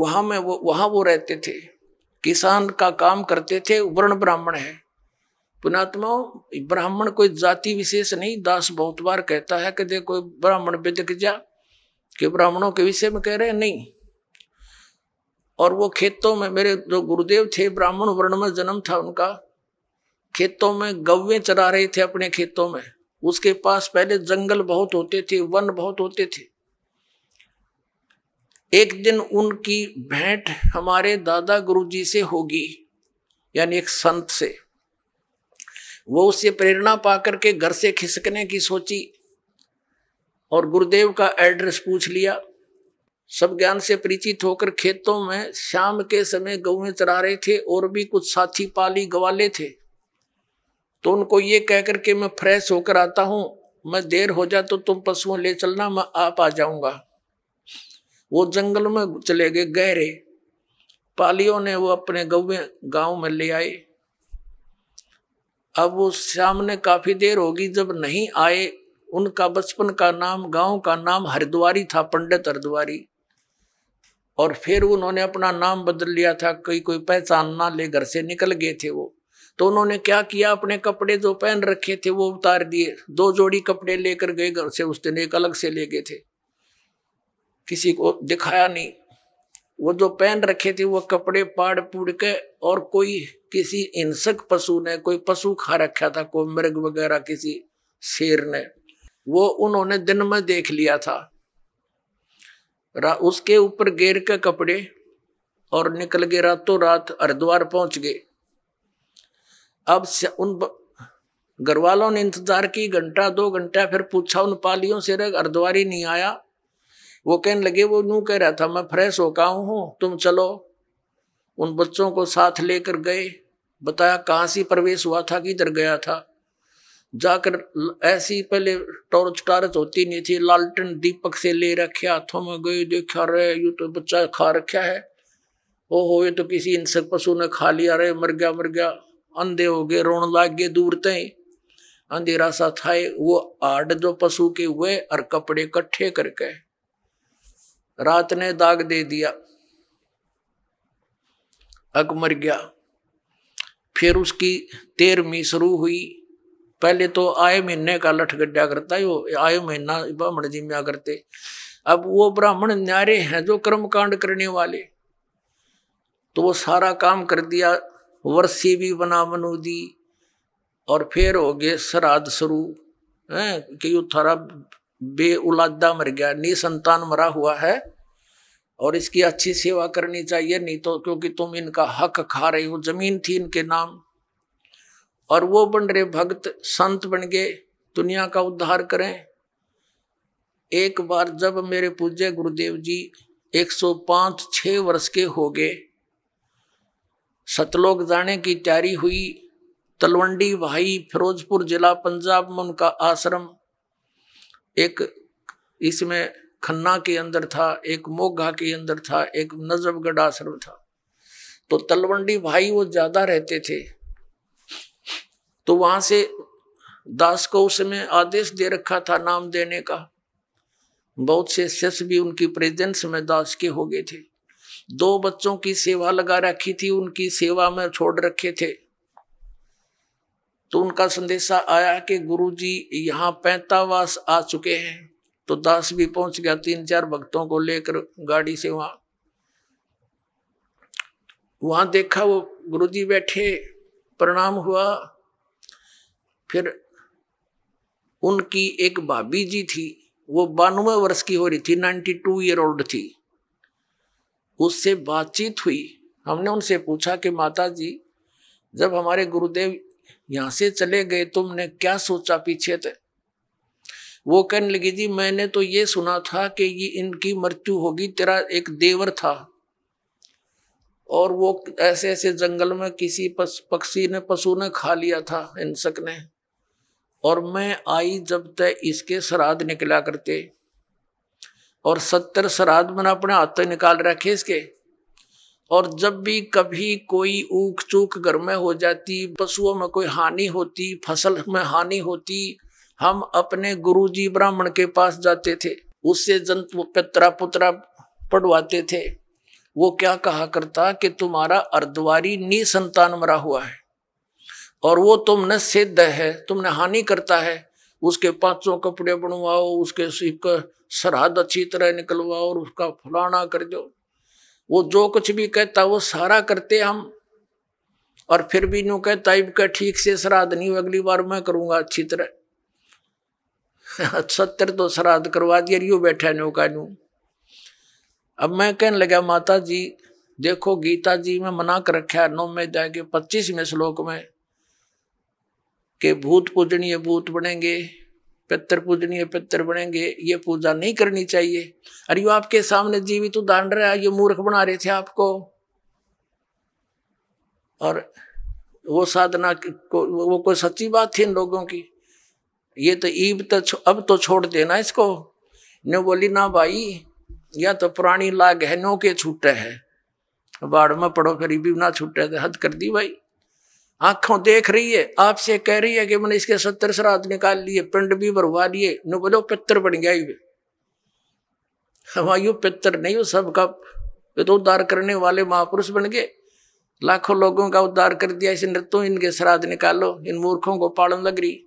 वहां में वो वहां वो रहते थे किसान का काम करते थे वर्ण ब्राह्मण है पुनात्मा ब्राह्मण कोई जाति विशेष नहीं दास बहुत बार कहता है कि देखो ब्राह्मण बिदक जा कि ब्राह्मणों के विषय में कह रहे हैं नहीं और वो खेतों में मेरे जो गुरुदेव थे ब्राह्मण वर्ण में जन्म था उनका खेतों में गव्वे चरा रहे थे अपने खेतों में उसके पास पहले जंगल बहुत होते थे वन बहुत होते थे एक दिन उनकी भेंट हमारे दादा गुरुजी से होगी यानी एक संत से वो उससे प्रेरणा पा करके घर से खिसकने की सोची और गुरुदेव का एड्रेस पूछ लिया सब ज्ञान से परिचित होकर खेतों में शाम के समय गऊँ चरा रहे थे और भी कुछ साथी पाली गवाले थे तो उनको ये कह कर के मैं फ्रेश होकर आता हूँ मैं देर हो जा तो तुम पशुओं ले चलना मैं आप आ जाऊंगा वो जंगल में चले गए गहरे पालियों ने वो अपने गवे गांव में ले आए अब वो सामने काफी देर होगी जब नहीं आए उनका बचपन का नाम गांव का नाम हरिद्वारी था पंडित हरिद्वारी और फिर उन्होंने अपना नाम बदल लिया था कोई कोई पहचान ना ले घर से निकल गए थे वो तो उन्होंने क्या किया अपने कपड़े जो पहन रखे थे वो उतार दिए दो जोड़ी कपड़े लेकर गए घर से उस दिन एक अलग से ले गए थे किसी को दिखाया नहीं वो जो पहन रखे थे वो कपड़े पाड़ पुड़ के और कोई किसी हिंसक पशु ने कोई पशु खा रखा था कोई मृग वगैरह किसी शेर ने वो उन्होंने दिन में देख लिया था उसके ऊपर गेर के कपड़े और निकल गए रातों रात हरिद्वार पहुंच गए अब उन घरवालों ने इंतजार की घंटा दो घंटा फिर पूछा उन पालियों से रख हरिद्वार ही नहीं आया वो कहने लगे वो नू कह रहा था मैं फ्रेश होका हूं तुम चलो उन बच्चों को साथ लेकर गए बताया कहाँ से प्रवेश हुआ था किधर गया था जाकर ऐसी पहले टॉर्च टारच होती नहीं थी लालटन दीपक से ले रखे हाथों में गए देखा रहे यू तो बच्चा खा रखा है ओ हो ये तो किसी इंसक पशु ने खा लिया रे मर गया मर गया अंधे हो गए रोन लाग गए दूर तय अंधेरा सा था वो आड़ जो पशु के हुए और कपड़े कट्ठे करके रात ने दाग दे दिया अक मर गया फिर उसकी तेरहवीं शुरू हुई पहले तो आए महीने का लठ गड्ढा करता यो आयो महीना ब्राह्मण जिम्या करते अब वो ब्राह्मण न्यारे हैं जो कर्म कांड करने वाले तो वो सारा काम कर दिया वर्षी भी बना मनु दी और फिर हो गए श्राद्ध शुरू है कि यू थारा बे उलादा मर गया नी संतान मरा हुआ है और इसकी अच्छी सेवा करनी चाहिए नहीं तो क्योंकि तुम इनका हक खा रहे हो जमीन थी इनके नाम और वो बन रहे भक्त संत बन गए दुनिया का उद्धार करें एक बार जब मेरे पूज्य गुरुदेव जी 105 छ वर्ष के हो गए सतलोक जाने की तैयारी हुई तलवंडी भाई फिरोजपुर जिला पंजाब में उनका आश्रम एक इसमें खन्ना के अंदर था एक मोगा के अंदर था एक नजबगढ़ आश्रम था तो तलवंडी भाई वो ज़्यादा रहते थे तो वहां से दास को उसमें आदेश दे रखा था नाम देने का बहुत से शिष्य भी उनकी प्रेजेंस में दास के हो गए थे दो बच्चों की सेवा लगा रखी थी उनकी सेवा में छोड़ रखे थे तो उनका संदेशा आया कि गुरु जी यहाँ पैंतावास आ चुके हैं तो दास भी पहुंच गया तीन चार भक्तों को लेकर गाड़ी से वहां वहां देखा वो गुरुजी बैठे प्रणाम हुआ फिर उनकी एक भाभी जी थी वो बानवे वर्ष की हो रही थी नाइन्टी टू ईयर ओल्ड थी उससे बातचीत हुई हमने उनसे पूछा कि माता जी जब हमारे गुरुदेव यहाँ से चले गए तुमने क्या सोचा पीछे थे वो कहने लगी जी मैंने तो ये सुना था कि ये इनकी मृत्यु होगी तेरा एक देवर था और वो ऐसे ऐसे जंगल में किसी पक्षी ने पशु ने खा लिया था इंसक ने और मैं आई जब तक इसके श्राद्ध निकला करते और सत्तर श्राद्ध मैंने अपने हाथ निकाल रखे इसके और जब भी कभी कोई ऊक चूक घर में हो जाती पशुओं में कोई हानि होती फसल में हानि होती हम अपने गुरुजी ब्राह्मण के पास जाते थे उससे जंतु पितरा पुतरा पढ़वाते थे वो क्या कहा करता कि तुम्हारा अर्धवारी नी संतान मरा हुआ है और वो तुम न सिद्ध है तुमने हानि करता है उसके पांचों कपड़े बनवाओ उसके सिर का सरहद अच्छी तरह निकलवाओ और उसका फलाना कर दो वो जो कुछ भी कहता वो सारा करते हम और फिर भी नू कहता इब का ठीक से श्राद्ध नहीं अगली बार मैं करूँगा अच्छी तरह सत्तर तो श्राद्ध करवा दिया यू बैठा नो का नू अब मैं कहने लगा माता जी देखो गीता जी में मना कर रखा है में अध्याय के पच्चीसवें श्लोक में कि भूत पूजनीय भूत बनेंगे पितर पूजनीय पितर बनेंगे ये पूजा नहीं करनी चाहिए अरे यो आपके सामने जीवित उदाहरण रहा ये मूर्ख बना रहे थे आपको और वो साधना को वो कोई सच्ची बात थी इन लोगों की ये तो ईब तो अब तो छोड़ देना इसको ने बोली ना भाई या तो पुरानी ला गहनों के छूटे है बाढ़ में पड़ो करीबी ना छूटे तो हद कर दी भाई आंखों देख रही है आपसे कह रही है कि मैंने इसके सत्तर श्राद्ध निकाल लिए पिंड भी भरवा लिए बोलो पितर बन गया वे हमायू पित्र नहीं हो सबका ये तो उद्धार करने वाले महापुरुष बन गए लाखों लोगों का उद्धार कर दिया इसे नृत्यो इनके श्राद्ध निकालो इन मूर्खों को पालन लग रही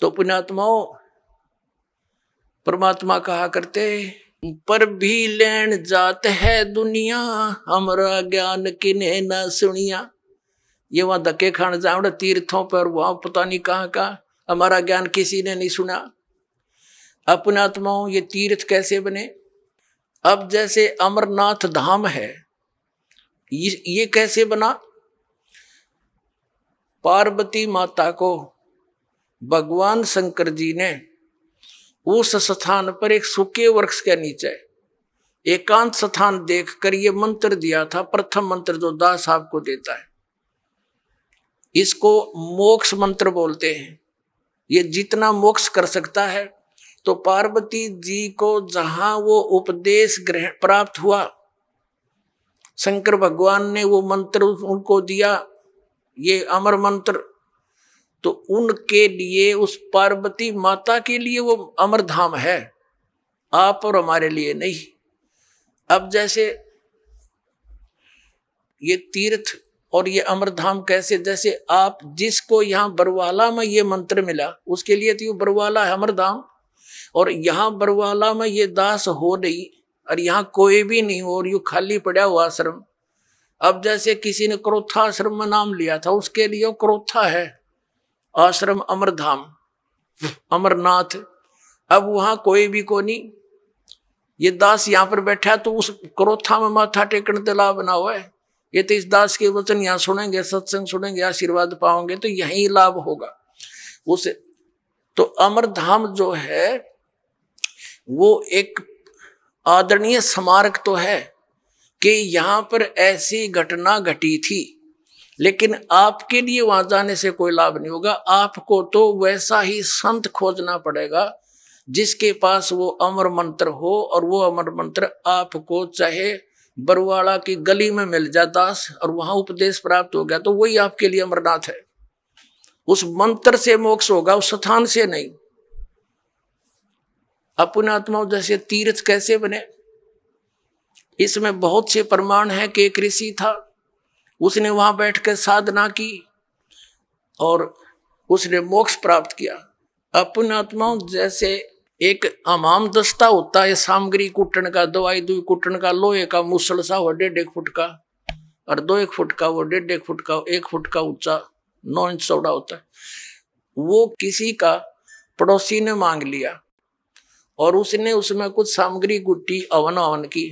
तो पुणात्माओ परमात्मा कहा करते पर भी लेन जात है दुनिया हमारा ज्ञान किने न सुनिया ये वहां धक्के खान जावड़े तीर्थों पर वहां पता नहीं कहाँ का हमारा ज्ञान किसी ने नहीं सुना अपने आत्माओं ये तीर्थ कैसे बने अब जैसे अमरनाथ धाम है ये कैसे बना पार्वती माता को भगवान शंकर जी ने उस स्थान पर एक सूखे वृक्ष के नीचे एकांत स्थान देख कर ये मंत्र दिया था प्रथम मंत्र जो दास साहब को देता है इसको मोक्ष मंत्र बोलते हैं ये जितना मोक्ष कर सकता है तो पार्वती जी को जहां वो उपदेश ग्रहण प्राप्त हुआ शंकर भगवान ने वो मंत्र उनको दिया ये अमर मंत्र तो उनके लिए उस पार्वती माता के लिए वो अमरधाम है आप और हमारे लिए नहीं अब जैसे ये तीर्थ और ये अमरधाम कैसे जैसे आप जिसको यहाँ बरवाला में ये मंत्र मिला उसके लिए तो बरवाला है अमरधाम और यहाँ बरवाला में ये दास हो नहीं और यहाँ कोई भी नहीं हो और यू खाली पड़ा हुआ आश्रम अब जैसे किसी ने क्रोथा आश्रम में नाम लिया था उसके लिए क्रोथा है आश्रम अमरधाम अमरनाथ अब वहां कोई भी को नहीं ये दास यहाँ पर बैठा है तो उस क्रोथा में माथा टेकन तला बना हुआ है ये तो इस दास के वचन यहाँ सुनेंगे सत्संग सुनेंगे आशीर्वाद पाओगे तो यही लाभ होगा उसे तो अमरधाम जो है वो एक आदरणीय स्मारक तो है कि यहाँ पर ऐसी घटना घटी थी लेकिन आपके लिए वहां जाने से कोई लाभ नहीं होगा आपको तो वैसा ही संत खोजना पड़ेगा जिसके पास वो अमर मंत्र हो और वो अमर मंत्र आपको चाहे बरवाड़ा की गली में मिल जाए दास और वहां उपदेश प्राप्त हो गया तो वही आपके लिए अमरनाथ है उस मंत्र से मोक्ष होगा उस स्थान से नहीं अपने आत्माओं जैसे तीर्थ कैसे बने इसमें बहुत से प्रमाण है कि एक ऋषि था उसने वहां बैठ कर साधना की और उसने मोक्ष प्राप्त किया अपनात्मा जैसे एक अमाम दस्ता होता है सामग्री कुटन का दवाई दुई कुटन का लोहे का मुसल सा वो डेढ़ एक फुट का और दो एक फुट का वो डेढ़ एक फुट का एक फुट का ऊंचा नौ इंच चौड़ा होता है वो किसी का पड़ोसी ने मांग लिया और उसने उसमें कुछ सामग्री गुट्टी अवन अवन की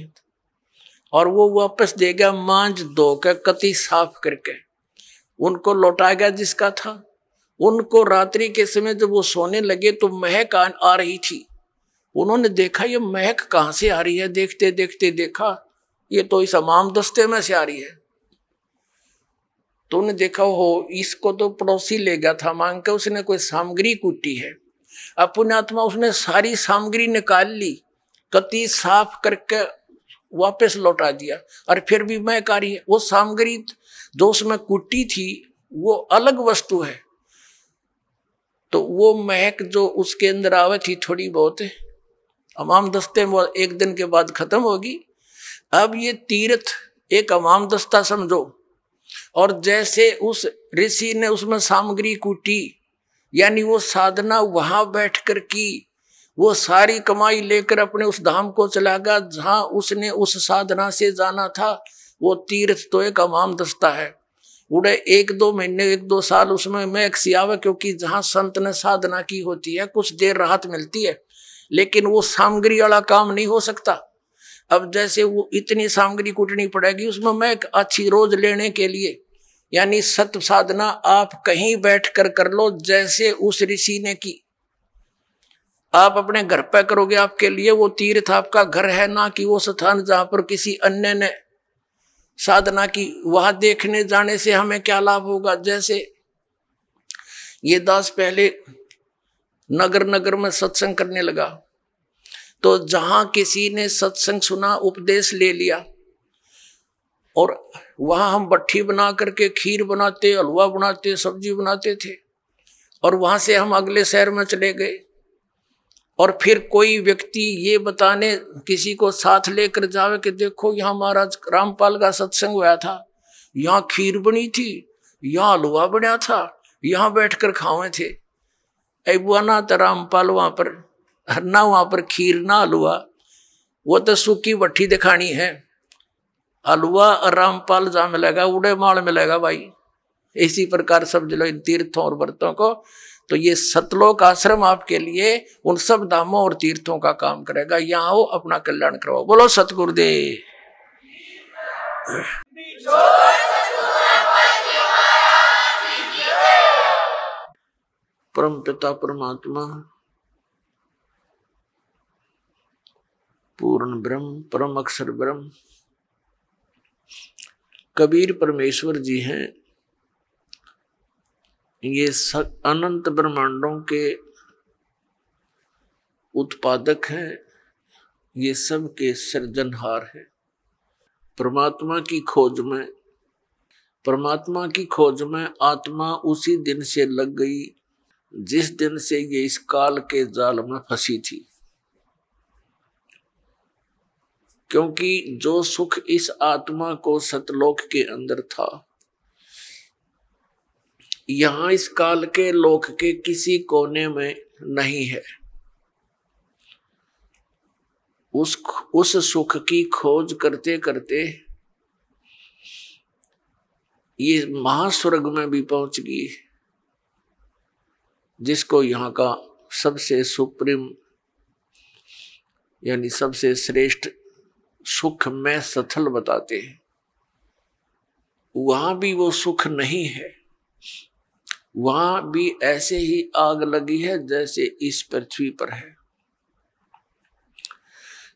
और वो वापस देगा मांझ दो के कति साफ करके उनको लौटाएगा जिसका था उनको रात्रि के समय जब वो सोने लगे तो महक आ रही थी उन्होंने देखा ये महक कहाँ से आ रही है देखते देखते देखा ये तो इस अमाम दस्ते में से आ रही है तो उन्हें देखा हो इसको तो पड़ोसी ले गया था मांग के उसने कोई सामग्री कूटी है अब आत्मा उसने सारी सामग्री निकाल ली कति साफ करके वापस लौटा दिया और फिर भी मैं कार्य वो सामग्री दोष में कुटी थी वो अलग वस्तु है तो वो महक जो उसके अंदर आवे थी थोड़ी बहुत अमाम दस्ते वो एक दिन के बाद खत्म होगी अब ये तीर्थ एक अमाम दस्ता समझो और जैसे उस ऋषि ने उसमें सामग्री कूटी यानी वो साधना वहां बैठकर की वो सारी कमाई लेकर अपने उस धाम को चला गया जहाँ उसने उस साधना से जाना था वो तीर्थ तो एक अवाम दस्ता है उड़े एक दो महीने एक दो साल उसमें मैं सियावा क्योंकि जहाँ संत ने साधना की होती है कुछ देर राहत मिलती है लेकिन वो सामग्री वाला काम नहीं हो सकता अब जैसे वो इतनी सामग्री कूटनी पड़ेगी उसमें मैं एक अच्छी रोज लेने के लिए यानी सत्य साधना आप कहीं बैठ कर कर लो जैसे उस ऋषि ने की आप अपने घर पर करोगे आपके लिए वो तीर्थ आपका घर है ना कि वो स्थान जहां पर किसी अन्य ने साधना की वहां देखने जाने से हमें क्या लाभ होगा जैसे ये दास पहले नगर नगर में सत्संग करने लगा तो जहां किसी ने सत्संग सुना उपदेश ले लिया और वहां हम भट्ठी बना करके खीर बनाते हलवा बनाते सब्जी बनाते थे और वहां से हम अगले शहर में चले गए और फिर कोई व्यक्ति ये बताने किसी को साथ लेकर जावे कि देखो यहाँ महाराज रामपाल का सत्संग हुआ था यहाँ खीर बनी थी यहाँ हलुआ बना था यहाँ बैठकर खावे थे अबुआ ना तो रामपाल वहाँ पर ना वहाँ पर खीर ना हलुआ वो तो सूखी भट्टी दिखानी है हलुआ और रामपाल जहाँ मिलेगा उड़े माल मिलेगा भाई इसी प्रकार समझ लो इन तीर्थों और व्रतों को तो ये सतलोक आश्रम आपके लिए उन सब धामों और तीर्थों का काम करेगा यहाँ आओ अपना कल्याण करवाओ बोलो सतगुरुदेव परम पिता परमात्मा पूर्ण ब्रह्म परम अक्षर ब्रह्म कबीर परमेश्वर जी हैं ये सब अनंत ब्रह्मांडों के उत्पादक हैं ये सब के सृजनहार हैं परमात्मा की खोज में परमात्मा की खोज में आत्मा उसी दिन से लग गई जिस दिन से ये इस काल के जाल में फंसी थी क्योंकि जो सुख इस आत्मा को सतलोक के अंदर था यहां इस काल के लोक के किसी कोने में नहीं है उस उस सुख की खोज करते करते ये महास्वर्ग में भी पहुंच गई जिसको यहां का सबसे सुप्रीम यानी सबसे श्रेष्ठ सुख में सथल बताते हैं वहां भी वो सुख नहीं है वहां भी ऐसे ही आग लगी है जैसे इस पृथ्वी पर है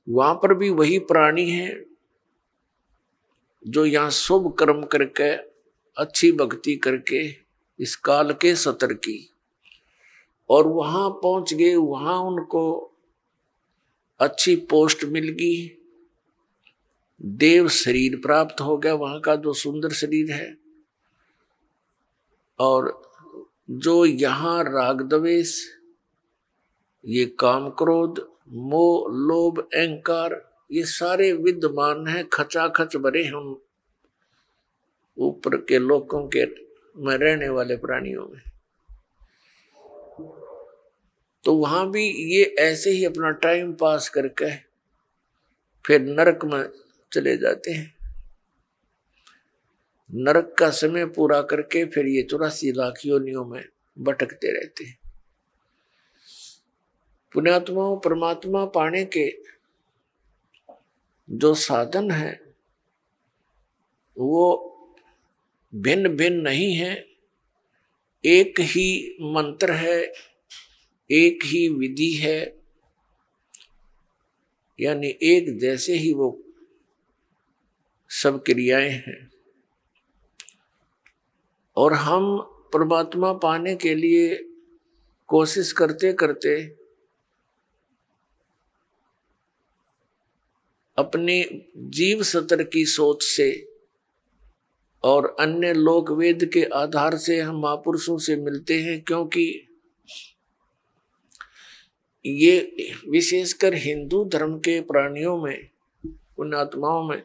वहां पर भी वही प्राणी है जो यहाँ शुभ कर्म करके अच्छी भक्ति करके इस काल के सतर की और वहां पहुंच गए वहां उनको अच्छी पोस्ट मिल गई देव शरीर प्राप्त हो गया वहां का जो सुंदर शरीर है और जो यहां रागद्वेश ये काम क्रोध मोह लोभ अहंकार ये सारे विद्यमान हैं खचाखच भरे हम ऊपर के लोगों के में रहने वाले प्राणियों में तो वहां भी ये ऐसे ही अपना टाइम पास करके फिर नरक में चले जाते हैं नरक का समय पूरा करके फिर ये चौरासी लाख योनियों में भटकते रहते हैं पुण्यात्माओं परमात्मा पाने के जो साधन है वो भिन्न भिन्न नहीं है एक ही मंत्र है एक ही विधि है यानी एक जैसे ही वो सब क्रियाएं हैं और हम परमात्मा पाने के लिए कोशिश करते करते अपने जीव सतर की सोच से और अन्य लोक वेद के आधार से हम महापुरुषों से मिलते हैं क्योंकि ये विशेषकर हिंदू धर्म के प्राणियों में उन आत्माओं में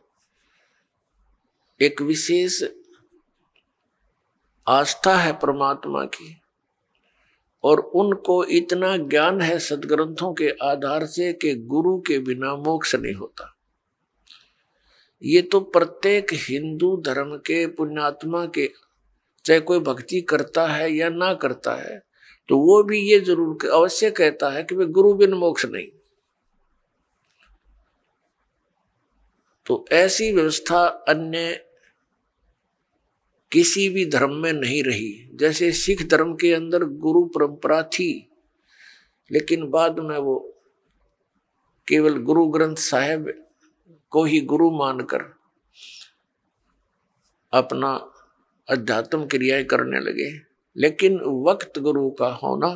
एक विशेष आस्था है परमात्मा की और उनको इतना ज्ञान है सदग्रंथों के आधार से कि गुरु के बिना मोक्ष नहीं होता ये तो प्रत्येक हिंदू धर्म के पुण्यात्मा के चाहे कोई भक्ति करता है या ना करता है तो वो भी ये जरूर अवश्य कहता है कि भाई गुरु बिन मोक्ष नहीं तो ऐसी व्यवस्था अन्य किसी भी धर्म में नहीं रही जैसे सिख धर्म के अंदर गुरु परंपरा थी लेकिन बाद में वो केवल गुरु ग्रंथ साहेब को ही गुरु मानकर अपना अध्यात्म क्रियाएं करने लगे लेकिन वक्त गुरु का होना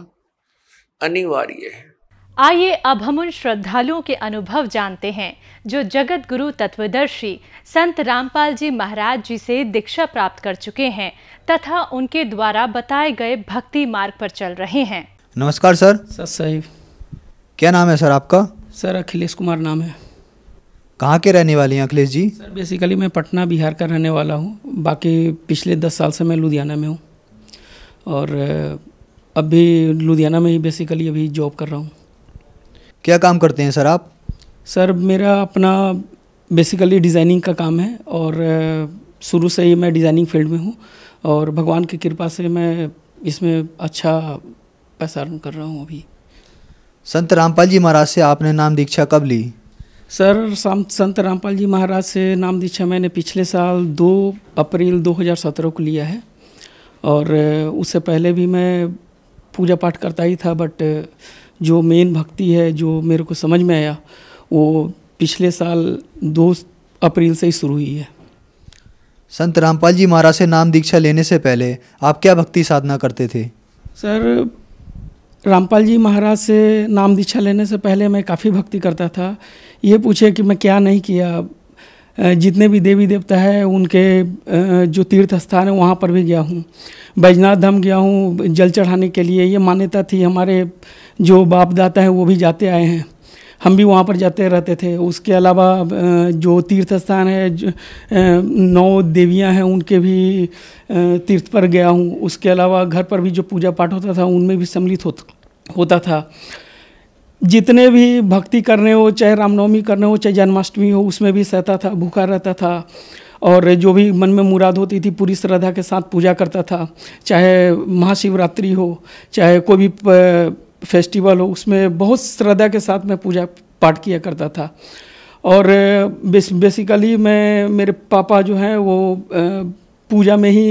अनिवार्य है आइए अब हम उन श्रद्धालुओं के अनुभव जानते हैं जो जगत गुरु तत्वदर्शी संत रामपाल जी महाराज जी से दीक्षा प्राप्त कर चुके हैं तथा उनके द्वारा बताए गए भक्ति मार्ग पर चल रहे हैं नमस्कार सर सर साहिब क्या नाम है सर आपका सर अखिलेश कुमार नाम है कहाँ के रहने वाले हैं अखिलेश जी सर बेसिकली मैं पटना बिहार का रहने वाला हूँ बाकी पिछले दस साल से मैं लुधियाना में हूँ और अभी लुधियाना में ही बेसिकली अभी जॉब कर रहा हूँ क्या काम करते हैं सर आप सर मेरा अपना बेसिकली डिज़ाइनिंग का काम है और शुरू से ही मैं डिज़ाइनिंग फील्ड में हूँ और भगवान की कृपा से मैं इसमें अच्छा पैसा अर्न कर रहा हूँ अभी संत रामपाल जी महाराज से आपने नाम दीक्षा कब ली सर संत रामपाल जी महाराज से नाम दीक्षा मैंने पिछले साल दो अप्रैल 2017 को लिया है और उससे पहले भी मैं पूजा पाठ करता ही था बट जो मेन भक्ति है जो मेरे को समझ में आया वो पिछले साल दो अप्रैल से ही शुरू हुई है संत रामपाल जी महाराज से नाम दीक्षा लेने से पहले आप क्या भक्ति साधना करते थे सर रामपाल जी महाराज से नाम दीक्षा लेने से पहले मैं काफ़ी भक्ति करता था ये पूछे कि मैं क्या नहीं किया जितने भी देवी देवता है उनके जो तीर्थ स्थान है वहाँ पर भी गया हूँ बैजनाथ धाम गया हूँ जल चढ़ाने के लिए ये मान्यता थी हमारे जो बाप दाता है वो भी जाते आए हैं हम भी वहाँ पर जाते रहते थे उसके अलावा जो तीर्थ स्थान है नौ देवियाँ हैं उनके भी तीर्थ पर गया हूँ उसके अलावा घर पर भी जो पूजा पाठ होता था उनमें भी सम्मिलित होता होता था जितने भी भक्ति करने हो चाहे रामनवमी करने हो चाहे जन्माष्टमी हो उसमें भी सहता था भूखा रहता था और जो भी मन में मुराद होती थी पूरी श्रद्धा के साथ पूजा करता था चाहे महाशिवरात्रि हो चाहे कोई भी फेस्टिवल हो उसमें बहुत श्रद्धा के साथ मैं पूजा पाठ किया करता था और बेस, बेसिकली मैं मेरे पापा जो हैं वो पूजा में ही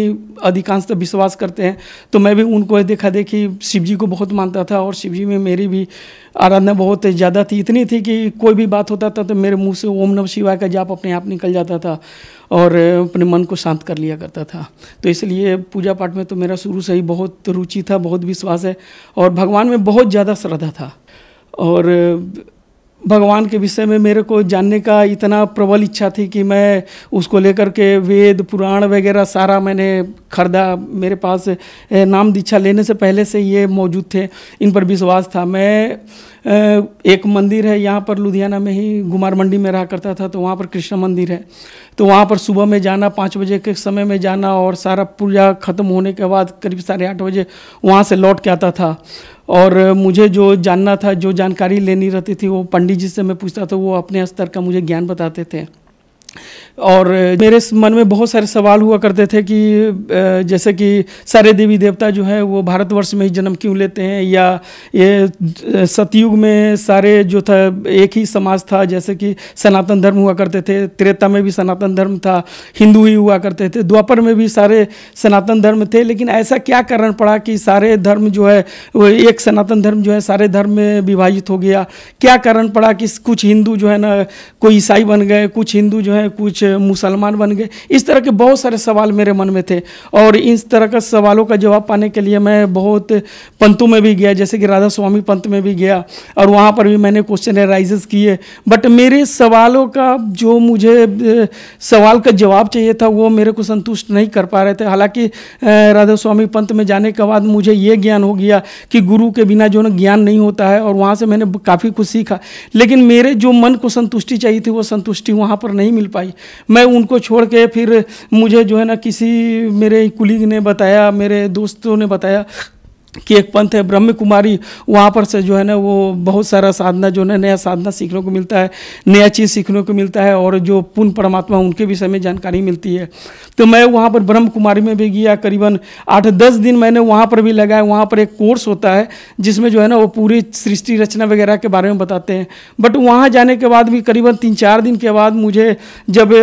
अधिकांशतः तो विश्वास करते हैं तो मैं भी उनको देखा देखी शिव जी को बहुत मानता था और शिव जी में मेरी भी आराधना बहुत ज़्यादा थी इतनी थी कि कोई भी बात होता था तो मेरे मुंह से ओम नम शिवाय का जाप अपने आप निकल जाता था और अपने मन को शांत कर लिया करता था तो इसलिए पूजा पाठ में तो मेरा शुरू से ही बहुत रुचि था बहुत विश्वास है और भगवान में बहुत ज़्यादा श्रद्धा था और भगवान के विषय में मेरे को जानने का इतना प्रबल इच्छा थी कि मैं उसको लेकर के वेद पुराण वगैरह सारा मैंने खरीदा मेरे पास नाम दीक्षा लेने से पहले से ये मौजूद थे इन पर विश्वास था मैं एक मंदिर है यहाँ पर लुधियाना में ही घुमार मंडी में रहा करता था तो वहाँ पर कृष्ण मंदिर है तो वहाँ पर सुबह में जाना पाँच बजे के समय में जाना और सारा पूजा ख़त्म होने के बाद करीब साढ़े आठ बजे वहाँ से लौट के आता था और मुझे जो जानना था जो जानकारी लेनी रहती थी वो पंडित जी से मैं पूछता था वो अपने स्तर का मुझे ज्ञान बताते थे और मेरे मन में बहुत सारे सवाल हुआ करते थे कि जैसे कि सारे देवी देवता जो है वो भारतवर्ष में ही जन्म क्यों लेते हैं या ये सतयुग में सारे जो था एक ही समाज था जैसे कि सनातन धर्म हुआ करते थे त्रेता में भी सनातन धर्म था हिंदू ही हुआ करते थे द्वापर में भी सारे सनातन धर्म थे लेकिन ऐसा क्या कारण पड़ा कि सारे धर्म जो है वो एक सनातन धर्म जो है सारे धर्म में विभाजित हो गया क्या कारण पड़ा कि कुछ हिंदू जो है ना कोई ईसाई बन गए कुछ हिंदू जो है कुछ कुछ मुसलमान बन गए इस तरह के बहुत सारे सवाल मेरे मन में थे और इस तरह का सवालों का जवाब पाने के लिए मैं बहुत पंतों में भी गया जैसे कि राधा स्वामी पंत में भी गया और वहाँ पर भी मैंने क्वेश्चन एराइजेस किए बट मेरे सवालों का जो मुझे सवाल का जवाब चाहिए था वो मेरे को संतुष्ट नहीं कर पा रहे थे हालांकि राधा स्वामी पंथ में जाने के बाद मुझे ये ज्ञान हो गया कि गुरु के बिना जो ना ज्ञान नहीं होता है और वहाँ से मैंने काफ़ी कुछ सीखा लेकिन मेरे जो मन को संतुष्टि चाहिए थी वो संतुष्टि वहाँ पर नहीं मिल पाई मैं उनको छोड़ के फिर मुझे जो है ना किसी मेरे कुलीग ने बताया मेरे दोस्तों ने बताया कि एक पंथ है ब्रह्म कुमारी वहाँ पर से जो है ना वो बहुत सारा साधना जो है नया साधना सीखने को मिलता है नया चीज़ सीखने को मिलता है और जो पूर्ण परमात्मा उनके विषय में जानकारी मिलती है तो मैं वहाँ पर ब्रह्म कुमारी में भी गया करीबन आठ दस दिन मैंने वहाँ पर भी लगाया वहाँ पर एक कोर्स होता है जिसमें जो है ना वो पूरी सृष्टि रचना वगैरह के बारे में बताते हैं बट वहाँ जाने के बाद भी करीबन तीन चार दिन के बाद मुझे जब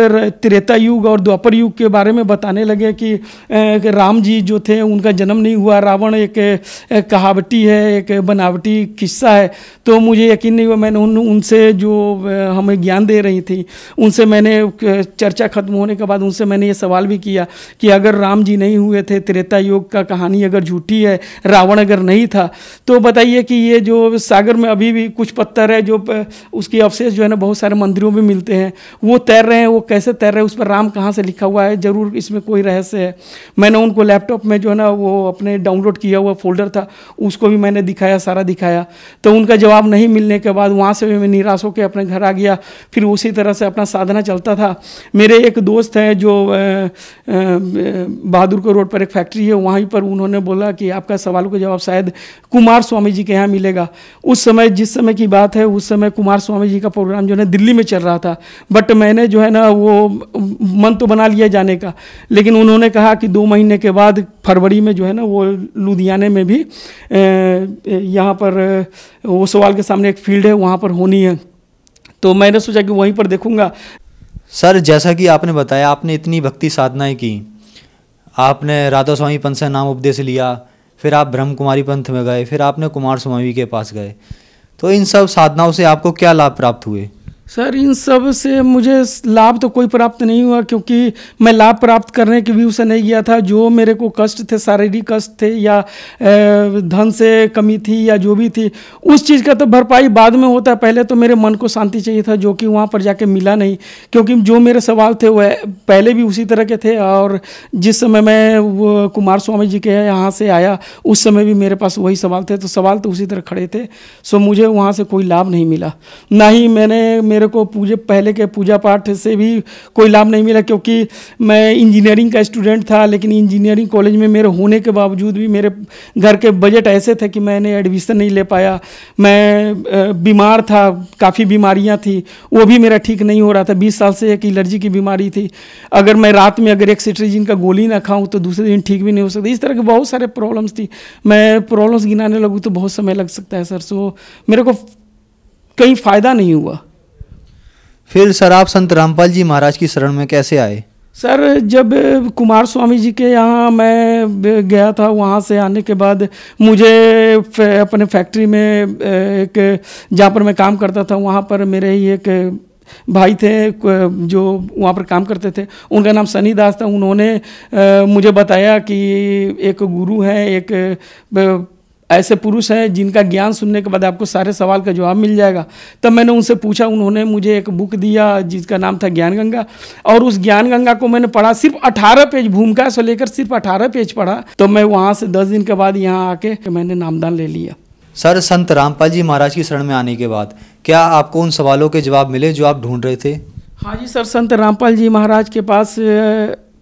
त्रेता युग और द्वापर युग के बारे में बताने लगे कि राम जी जो थे उनका जन्म नहीं हुआ रावण एक कहावटी है एक बनावटी किस्सा है तो मुझे यकीन नहीं हुआ मैंने उन उनसे जो हमें ज्ञान दे रही थी उनसे मैंने चर्चा खत्म होने के बाद उनसे मैंने ये सवाल भी किया कि अगर राम जी नहीं हुए थे त्रेता युग का कहानी अगर झूठी है रावण अगर नहीं था तो बताइए कि ये जो सागर में अभी भी कुछ पत्थर है जो उसके अवशेष जो है ना बहुत सारे मंदिरों में मिलते हैं वो तैर रहे हैं वो कैसे तैर रहे हैं उस पर राम कहाँ से लिखा हुआ है ज़रूर इसमें कोई रहस्य है मैंने उनको लैपटॉप में जो है ना वो अपने डाउनलोड किया हुआ फोल्डर था उसको भी मैंने दिखाया सारा दिखाया तो उनका जवाब नहीं मिलने के बाद वहाँ से भी मैं निराश होकर अपने घर आ गया फिर उसी तरह से अपना साधना चलता था मेरे एक दोस्त हैं जो बहादुरपुर रोड पर एक फैक्ट्री है वहीं पर उन्होंने बोला कि आपका सवाल का जवाब शायद कुमार स्वामी जी के यहाँ मिलेगा उस समय जिस समय की बात है उस समय कुमार स्वामी जी का प्रोग्राम जो है दिल्ली में चल रहा था बट मैंने जो है ना वो मन तो बना लिया जाने का लेकिन उन्होंने कहा कि दो महीने के बाद फरवरी में जो है ना वो लुधियाने में भी यहाँ पर वो सवाल के सामने एक फील्ड है वहाँ पर होनी है तो मैंने सोचा कि वहीं पर देखूंगा सर जैसा कि आपने बताया आपने इतनी भक्ति साधनाएं की आपने राधा स्वामी पंथ से नाम उपदेश लिया फिर आप ब्रह्म कुमारी पंथ में गए फिर आपने कुमार स्वामी के पास गए तो इन सब साधनाओं से आपको क्या लाभ प्राप्त हुए सर इन सब से मुझे लाभ तो कोई प्राप्त नहीं हुआ क्योंकि मैं लाभ प्राप्त करने के व्यू से नहीं गया था जो मेरे को कष्ट थे शारीरिक कष्ट थे या धन से कमी थी या जो भी थी उस चीज़ का तो भरपाई बाद में होता है पहले तो मेरे मन को शांति चाहिए था जो कि वहाँ पर जाके मिला नहीं क्योंकि जो मेरे सवाल थे वह पहले भी उसी तरह के थे और जिस समय मैं वो कुमार स्वामी जी के यहाँ से आया उस समय भी मेरे पास वही सवाल थे तो सवाल तो उसी तरह खड़े थे सो मुझे वहाँ से कोई लाभ नहीं मिला ना ही मैंने मेरे मेरे को पूजे पहले के पूजा पाठ से भी कोई लाभ नहीं मिला क्योंकि मैं इंजीनियरिंग का स्टूडेंट था लेकिन इंजीनियरिंग कॉलेज में मेरे होने के बावजूद भी मेरे घर के बजट ऐसे थे कि मैंने एडमिशन नहीं ले पाया मैं बीमार था काफ़ी बीमारियाँ थी वो भी मेरा ठीक नहीं हो रहा था बीस साल से एक एलर्जी की बीमारी थी अगर मैं रात में अगर एक सिट्रीजिन का गोली ना खाऊँ तो दूसरे दिन ठीक भी नहीं हो सकता इस तरह के बहुत सारे प्रॉब्लम्स थी मैं प्रॉब्लम्स गिनाने लगूँ तो बहुत समय लग सकता है सर सो मेरे को कहीं फ़ायदा नहीं हुआ फिर सर आप संत रामपाल जी महाराज की शरण में कैसे आए सर जब कुमार स्वामी जी के यहाँ मैं गया था वहाँ से आने के बाद मुझे अपने फैक्ट्री में एक जहाँ पर मैं काम करता था वहाँ पर मेरे ही एक भाई थे जो वहाँ पर काम करते थे उनका नाम सनी दास था उन्होंने मुझे बताया कि एक गुरु हैं एक ऐसे पुरुष हैं जिनका ज्ञान सुनने के बाद आपको सारे सवाल का जवाब मिल जाएगा तब मैंने उनसे पूछा उन्होंने मुझे एक बुक दिया जिसका नाम था ज्ञान गंगा और उस ज्ञान गंगा को मैंने पढ़ा सिर्फ अठारह पेज भूमिका से लेकर सिर्फ अठारह पेज पढ़ा तो मैं वहाँ से दस दिन के बाद यहाँ आके मैंने नामदान ले लिया सर संत रामपाल जी महाराज की शरण में आने के बाद क्या आपको उन सवालों के जवाब मिले जो आप ढूंढ रहे थे हाँ जी सर संत रामपाल जी महाराज के पास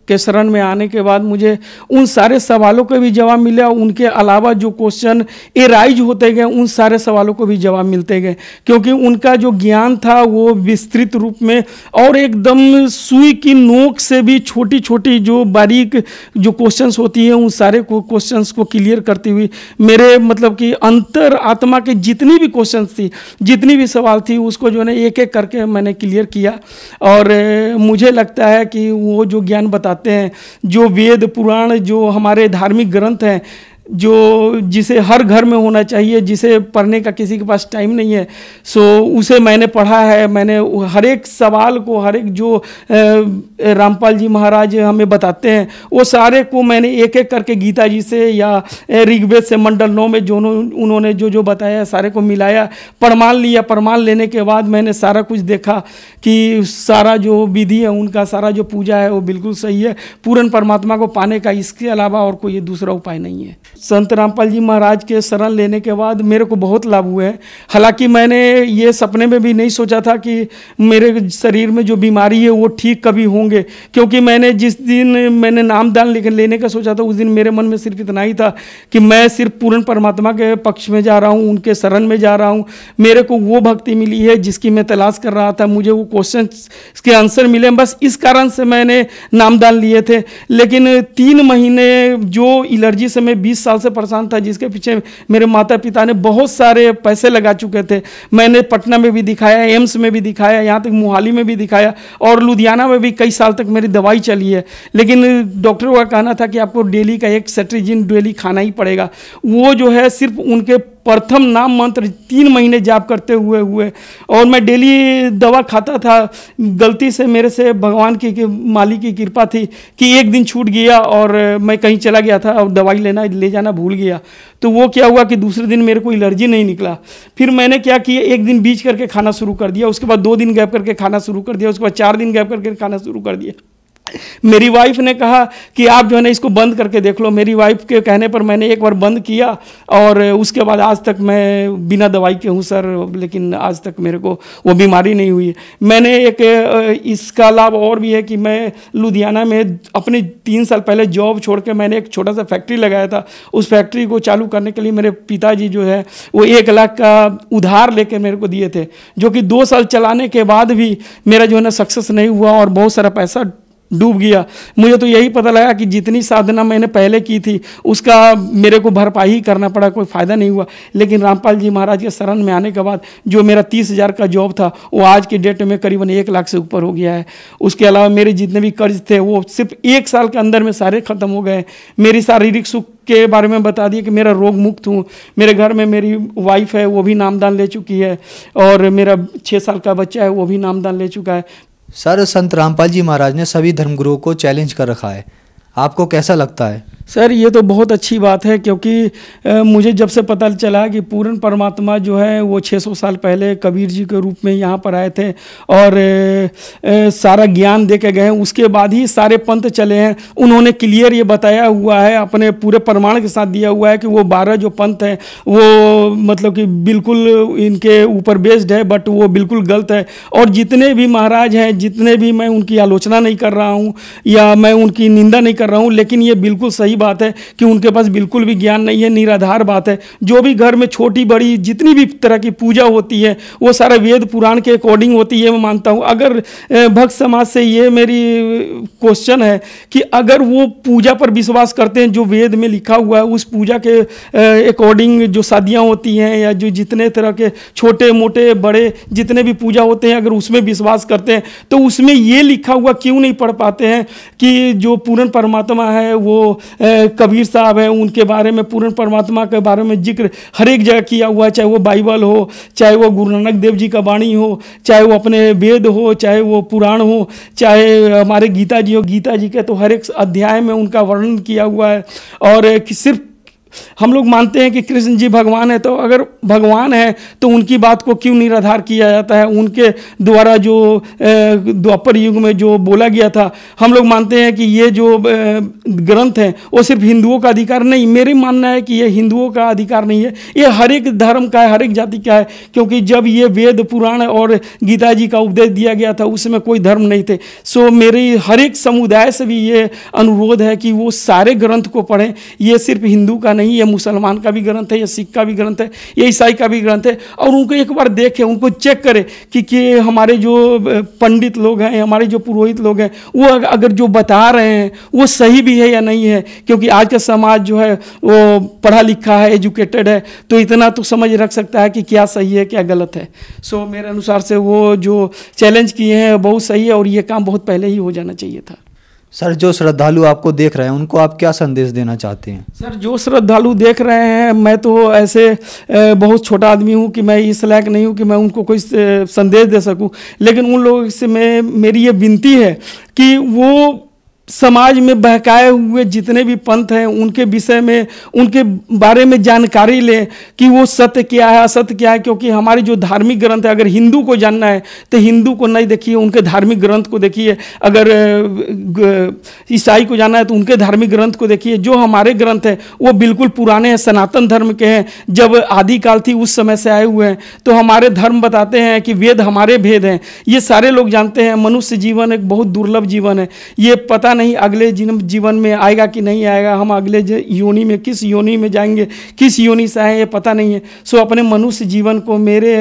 के शरण में आने के बाद मुझे उन सारे सवालों के भी जवाब मिले और उनके अलावा जो क्वेश्चन एराइज होते गए उन सारे सवालों को भी जवाब मिलते गए क्योंकि उनका जो ज्ञान था वो विस्तृत रूप में और एकदम सुई की नोक से भी छोटी छोटी जो बारीक जो क्वेश्चंस होती हैं उन सारे क्वेश्चंस को क्लियर करती हुई मेरे मतलब कि अंतर आत्मा के जितनी भी क्वेश्चन थी जितनी भी सवाल थी उसको जो है एक एक करके मैंने क्लियर किया और मुझे लगता है कि वो जो ज्ञान बताते जाते हैं जो वेद पुराण जो हमारे धार्मिक ग्रंथ हैं जो जिसे हर घर में होना चाहिए जिसे पढ़ने का किसी के पास टाइम नहीं है सो उसे मैंने पढ़ा है मैंने हर एक सवाल को हर एक जो रामपाल जी महाराज हमें बताते हैं वो सारे को मैंने एक एक करके गीता जी से या ऋग्वेद से मंडल नौ में जो उन्होंने जो जो बताया सारे को मिलाया प्रमाण लिया प्रमाण लेने के बाद मैंने सारा कुछ देखा कि सारा जो विधि है उनका सारा जो पूजा है वो बिल्कुल सही है पूर्ण परमात्मा को पाने का इसके अलावा और कोई दूसरा उपाय नहीं है संत रामपाल जी महाराज के शरण लेने के बाद मेरे को बहुत लाभ हुए हैं हालांकि मैंने ये सपने में भी नहीं सोचा था कि मेरे शरीर में जो बीमारी है वो ठीक कभी होंगे क्योंकि मैंने जिस दिन मैंने नामदान लेने का सोचा था उस दिन मेरे मन में सिर्फ इतना ही था कि मैं सिर्फ पूर्ण परमात्मा के पक्ष में जा रहा हूँ उनके शरण में जा रहा हूँ मेरे को वो भक्ति मिली है जिसकी मैं तलाश कर रहा था मुझे वो क्वेश्चन के आंसर मिले बस इस कारण से मैंने नामदान लिए थे लेकिन तीन महीने जो एलर्जी से मैं बीस साल से परेशान था जिसके पीछे मेरे माता पिता ने बहुत सारे पैसे लगा चुके थे मैंने पटना में भी दिखाया एम्स में भी दिखाया यहाँ तक मोहाली में भी दिखाया और लुधियाना में भी कई साल तक मेरी दवाई चली है लेकिन डॉक्टरों का कहना था कि आपको डेली का एक सेट्रीजिन डेली खाना ही पड़ेगा वो जो है सिर्फ उनके प्रथम नाम मंत्र तीन महीने जाप करते हुए हुए और मैं डेली दवा खाता था गलती से मेरे से भगवान की, मालिक माली की कृपा थी कि एक दिन छूट गया और मैं कहीं चला गया था और दवाई लेना ले जाना भूल गया तो वो क्या हुआ कि दूसरे दिन मेरे को एलर्जी नहीं निकला फिर मैंने क्या किया एक दिन बीच करके खाना शुरू कर दिया उसके बाद दो दिन गैप करके खाना शुरू कर दिया उसके बाद चार दिन गैप करके खाना शुरू कर दिया मेरी वाइफ ने कहा कि आप जो है ना इसको बंद करके देख लो मेरी वाइफ के कहने पर मैंने एक बार बंद किया और उसके बाद आज तक मैं बिना दवाई के हूँ सर लेकिन आज तक मेरे को वो बीमारी नहीं हुई मैंने एक इसका लाभ और भी है कि मैं लुधियाना में अपने तीन साल पहले जॉब छोड़ के मैंने एक छोटा सा फैक्ट्री लगाया था उस फैक्ट्री को चालू करने के लिए मेरे पिताजी जो है वो एक लाख का उधार ले मेरे को दिए थे जो कि दो साल चलाने के बाद भी मेरा जो है ना सक्सेस नहीं हुआ और बहुत सारा पैसा डूब गया मुझे तो यही पता लगा कि जितनी साधना मैंने पहले की थी उसका मेरे को भरपाई ही करना पड़ा कोई फ़ायदा नहीं हुआ लेकिन रामपाल जी महाराज के शरण में आने के बाद जो मेरा तीस हज़ार का जॉब था वो आज के डेट में करीबन एक लाख से ऊपर हो गया है उसके अलावा मेरे जितने भी कर्ज थे वो सिर्फ एक साल के अंदर में सारे ख़त्म हो गए मेरी शारीरिक सुख के बारे में बता दिया कि मेरा रोग मुक्त हूँ मेरे घर में मेरी वाइफ है वो भी नामदान ले चुकी है और मेरा छः साल का बच्चा है वो भी नामदान ले चुका है सर संत रामपाल जी महाराज ने सभी धर्मगुरुओं को चैलेंज कर रखा है आपको कैसा लगता है सर ये तो बहुत अच्छी बात है क्योंकि मुझे जब से पता चला कि पूर्ण परमात्मा जो है वो 600 साल पहले कबीर जी के रूप में यहाँ पर आए थे और सारा ज्ञान दे के गए उसके बाद ही सारे पंथ चले हैं उन्होंने क्लियर ये बताया हुआ है अपने पूरे प्रमाण के साथ दिया हुआ है कि वो बारह जो पंथ हैं वो मतलब कि बिल्कुल इनके ऊपर बेस्ड है बट वो बिल्कुल गलत है और जितने भी महाराज हैं जितने भी मैं उनकी आलोचना नहीं कर रहा हूँ या मैं उनकी निंदा नहीं कर रहा हूँ लेकिन ये बिल्कुल सही बात है कि उनके पास बिल्कुल भी ज्ञान नहीं है निराधार बात है जो भी घर में छोटी बड़ी जितनी भी तरह की पूजा होती है वो सारा वेद पुराण के अकॉर्डिंग होती है मैं मानता हूँ अगर भक्त समाज से ये मेरी क्वेश्चन है कि अगर वो पूजा पर विश्वास करते हैं जो वेद में लिखा हुआ है उस पूजा के अकॉर्डिंग जो शादियाँ होती हैं या जो जितने तरह के छोटे मोटे बड़े जितने भी पूजा होते हैं अगर उसमें विश्वास करते हैं तो उसमें ये लिखा हुआ क्यों नहीं पढ़ पाते हैं कि जो पूर्ण परमात्मा है वो कबीर साहब हैं उनके बारे में पूर्ण परमात्मा के बारे में जिक्र हर एक जगह किया हुआ है चाहे वो बाइबल हो चाहे वो गुरु नानक देव जी का वाणी हो चाहे वो अपने वेद हो चाहे वो पुराण हो चाहे हमारे गीता जी हो गीता जी के तो हर एक अध्याय में उनका वर्णन किया हुआ है और सिर्फ हम लोग मानते हैं कि कृष्ण जी भगवान है तो अगर भगवान है तो उनकी बात को क्यों निराधार किया जाता है उनके द्वारा जो द्वापर युग में जो बोला गया था हम लोग मानते हैं कि ये जो ग्रंथ हैं वो सिर्फ हिंदुओं का अधिकार नहीं मेरे मानना है कि ये हिंदुओं का अधिकार नहीं है ये हर एक धर्म का है हर एक जाति का है क्योंकि जब ये वेद पुराण और गीता जी का उपदेश दिया गया था उसमें कोई धर्म नहीं थे सो मेरे हर एक समुदाय से भी ये अनुरोध है कि वो सारे ग्रंथ को पढ़ें ये सिर्फ हिंदू का नहीं ये मुसलमान का भी ग्रंथ है या सिख का भी ग्रंथ है या ईसाई का भी ग्रंथ है और उनको एक बार देखें उनको चेक करें कि, कि हमारे जो पंडित लोग हैं हमारे जो पुरोहित लोग हैं वो अगर जो बता रहे हैं वो सही भी है या नहीं है क्योंकि आज का समाज जो है वो पढ़ा लिखा है एजुकेटेड है तो इतना तो समझ रख सकता है कि क्या सही है क्या गलत है सो मेरे अनुसार से वो जो चैलेंज किए हैं बहुत सही है और ये काम बहुत पहले ही हो जाना चाहिए था सर जो श्रद्धालु आपको देख रहे हैं उनको आप क्या संदेश देना चाहते हैं सर जो श्रद्धालु देख रहे हैं मैं तो ऐसे बहुत छोटा आदमी हूँ कि मैं इस लायक नहीं हूँ कि मैं उनको कोई संदेश दे सकूँ लेकिन उन लोगों से मैं मेरी ये विनती है कि वो समाज में बहकाए हुए जितने भी पंथ हैं उनके विषय में उनके बारे में जानकारी लें कि वो सत्य क्या है असत्य क्या है क्योंकि हमारे जो धार्मिक ग्रंथ है अगर हिंदू को जानना है तो हिंदू को नहीं देखिए उनके धार्मिक ग्रंथ को देखिए अगर ईसाई को जानना है तो उनके धार्मिक ग्रंथ को देखिए जो हमारे ग्रंथ हैं वो बिल्कुल पुराने हैं सनातन धर्म के हैं जब आदिकाल थी उस समय से आए हुए हैं तो हमारे धर्म बताते हैं कि वेद हमारे भेद हैं ये सारे लोग जानते हैं मनुष्य जीवन एक बहुत दुर्लभ जीवन है ये पता नहीं अगले जन्म जीवन में आएगा कि नहीं आएगा हम अगले योनि में किस योनि में जाएंगे किस योनि से आए ये पता नहीं है सो अपने मनुष्य जीवन को मेरे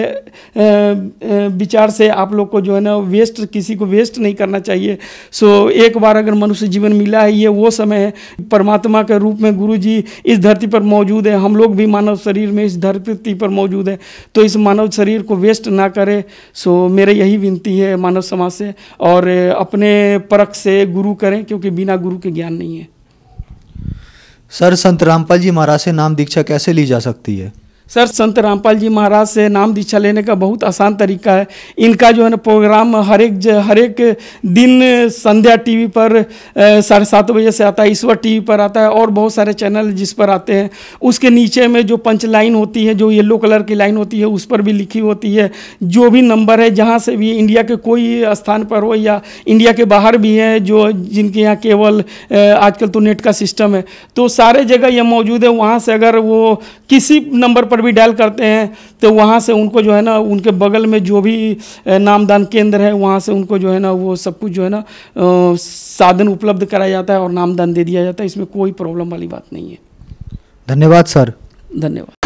विचार से आप लोग को जो है ना वेस्ट किसी को वेस्ट नहीं करना चाहिए सो एक बार अगर मनुष्य जीवन मिला है ये वो समय है परमात्मा के रूप में गुरु जी इस धरती पर मौजूद है हम लोग भी मानव शरीर में इस धरती पर मौजूद है तो इस मानव शरीर को वेस्ट ना करें सो मेरे यही विनती है मानव समाज से और अपने परख से गुरु करें क्योंकि बिना गुरु के ज्ञान नहीं है सर संत रामपाल जी महाराज से नाम दीक्षा कैसे ली जा सकती है सर संत रामपाल जी महाराज से नाम दीक्षा लेने का बहुत आसान तरीका है इनका जो है ना प्रोग्राम हर एक हर एक दिन संध्या टीवी पर साढ़े सात बजे से आता है ईश्वर टीवी पर आता है और बहुत सारे चैनल जिस पर आते हैं उसके नीचे में जो पंच लाइन होती है जो येलो कलर की लाइन होती है उस पर भी लिखी होती है जो भी नंबर है जहाँ से भी इंडिया के कोई स्थान पर हो या इंडिया के बाहर भी हैं जो जिनके यहाँ केवल आजकल तो नेट का सिस्टम है तो सारे जगह यह मौजूद है वहाँ से अगर वो किसी नंबर पर पर भी डायल करते हैं तो वहाँ से उनको जो है ना उनके बगल में जो भी नामदान केंद्र है वहाँ से उनको जो है ना वो सब कुछ जो है ना साधन उपलब्ध कराया जाता है और नामदान दे दिया जाता है इसमें कोई प्रॉब्लम वाली बात नहीं है धन्यवाद सर धन्यवाद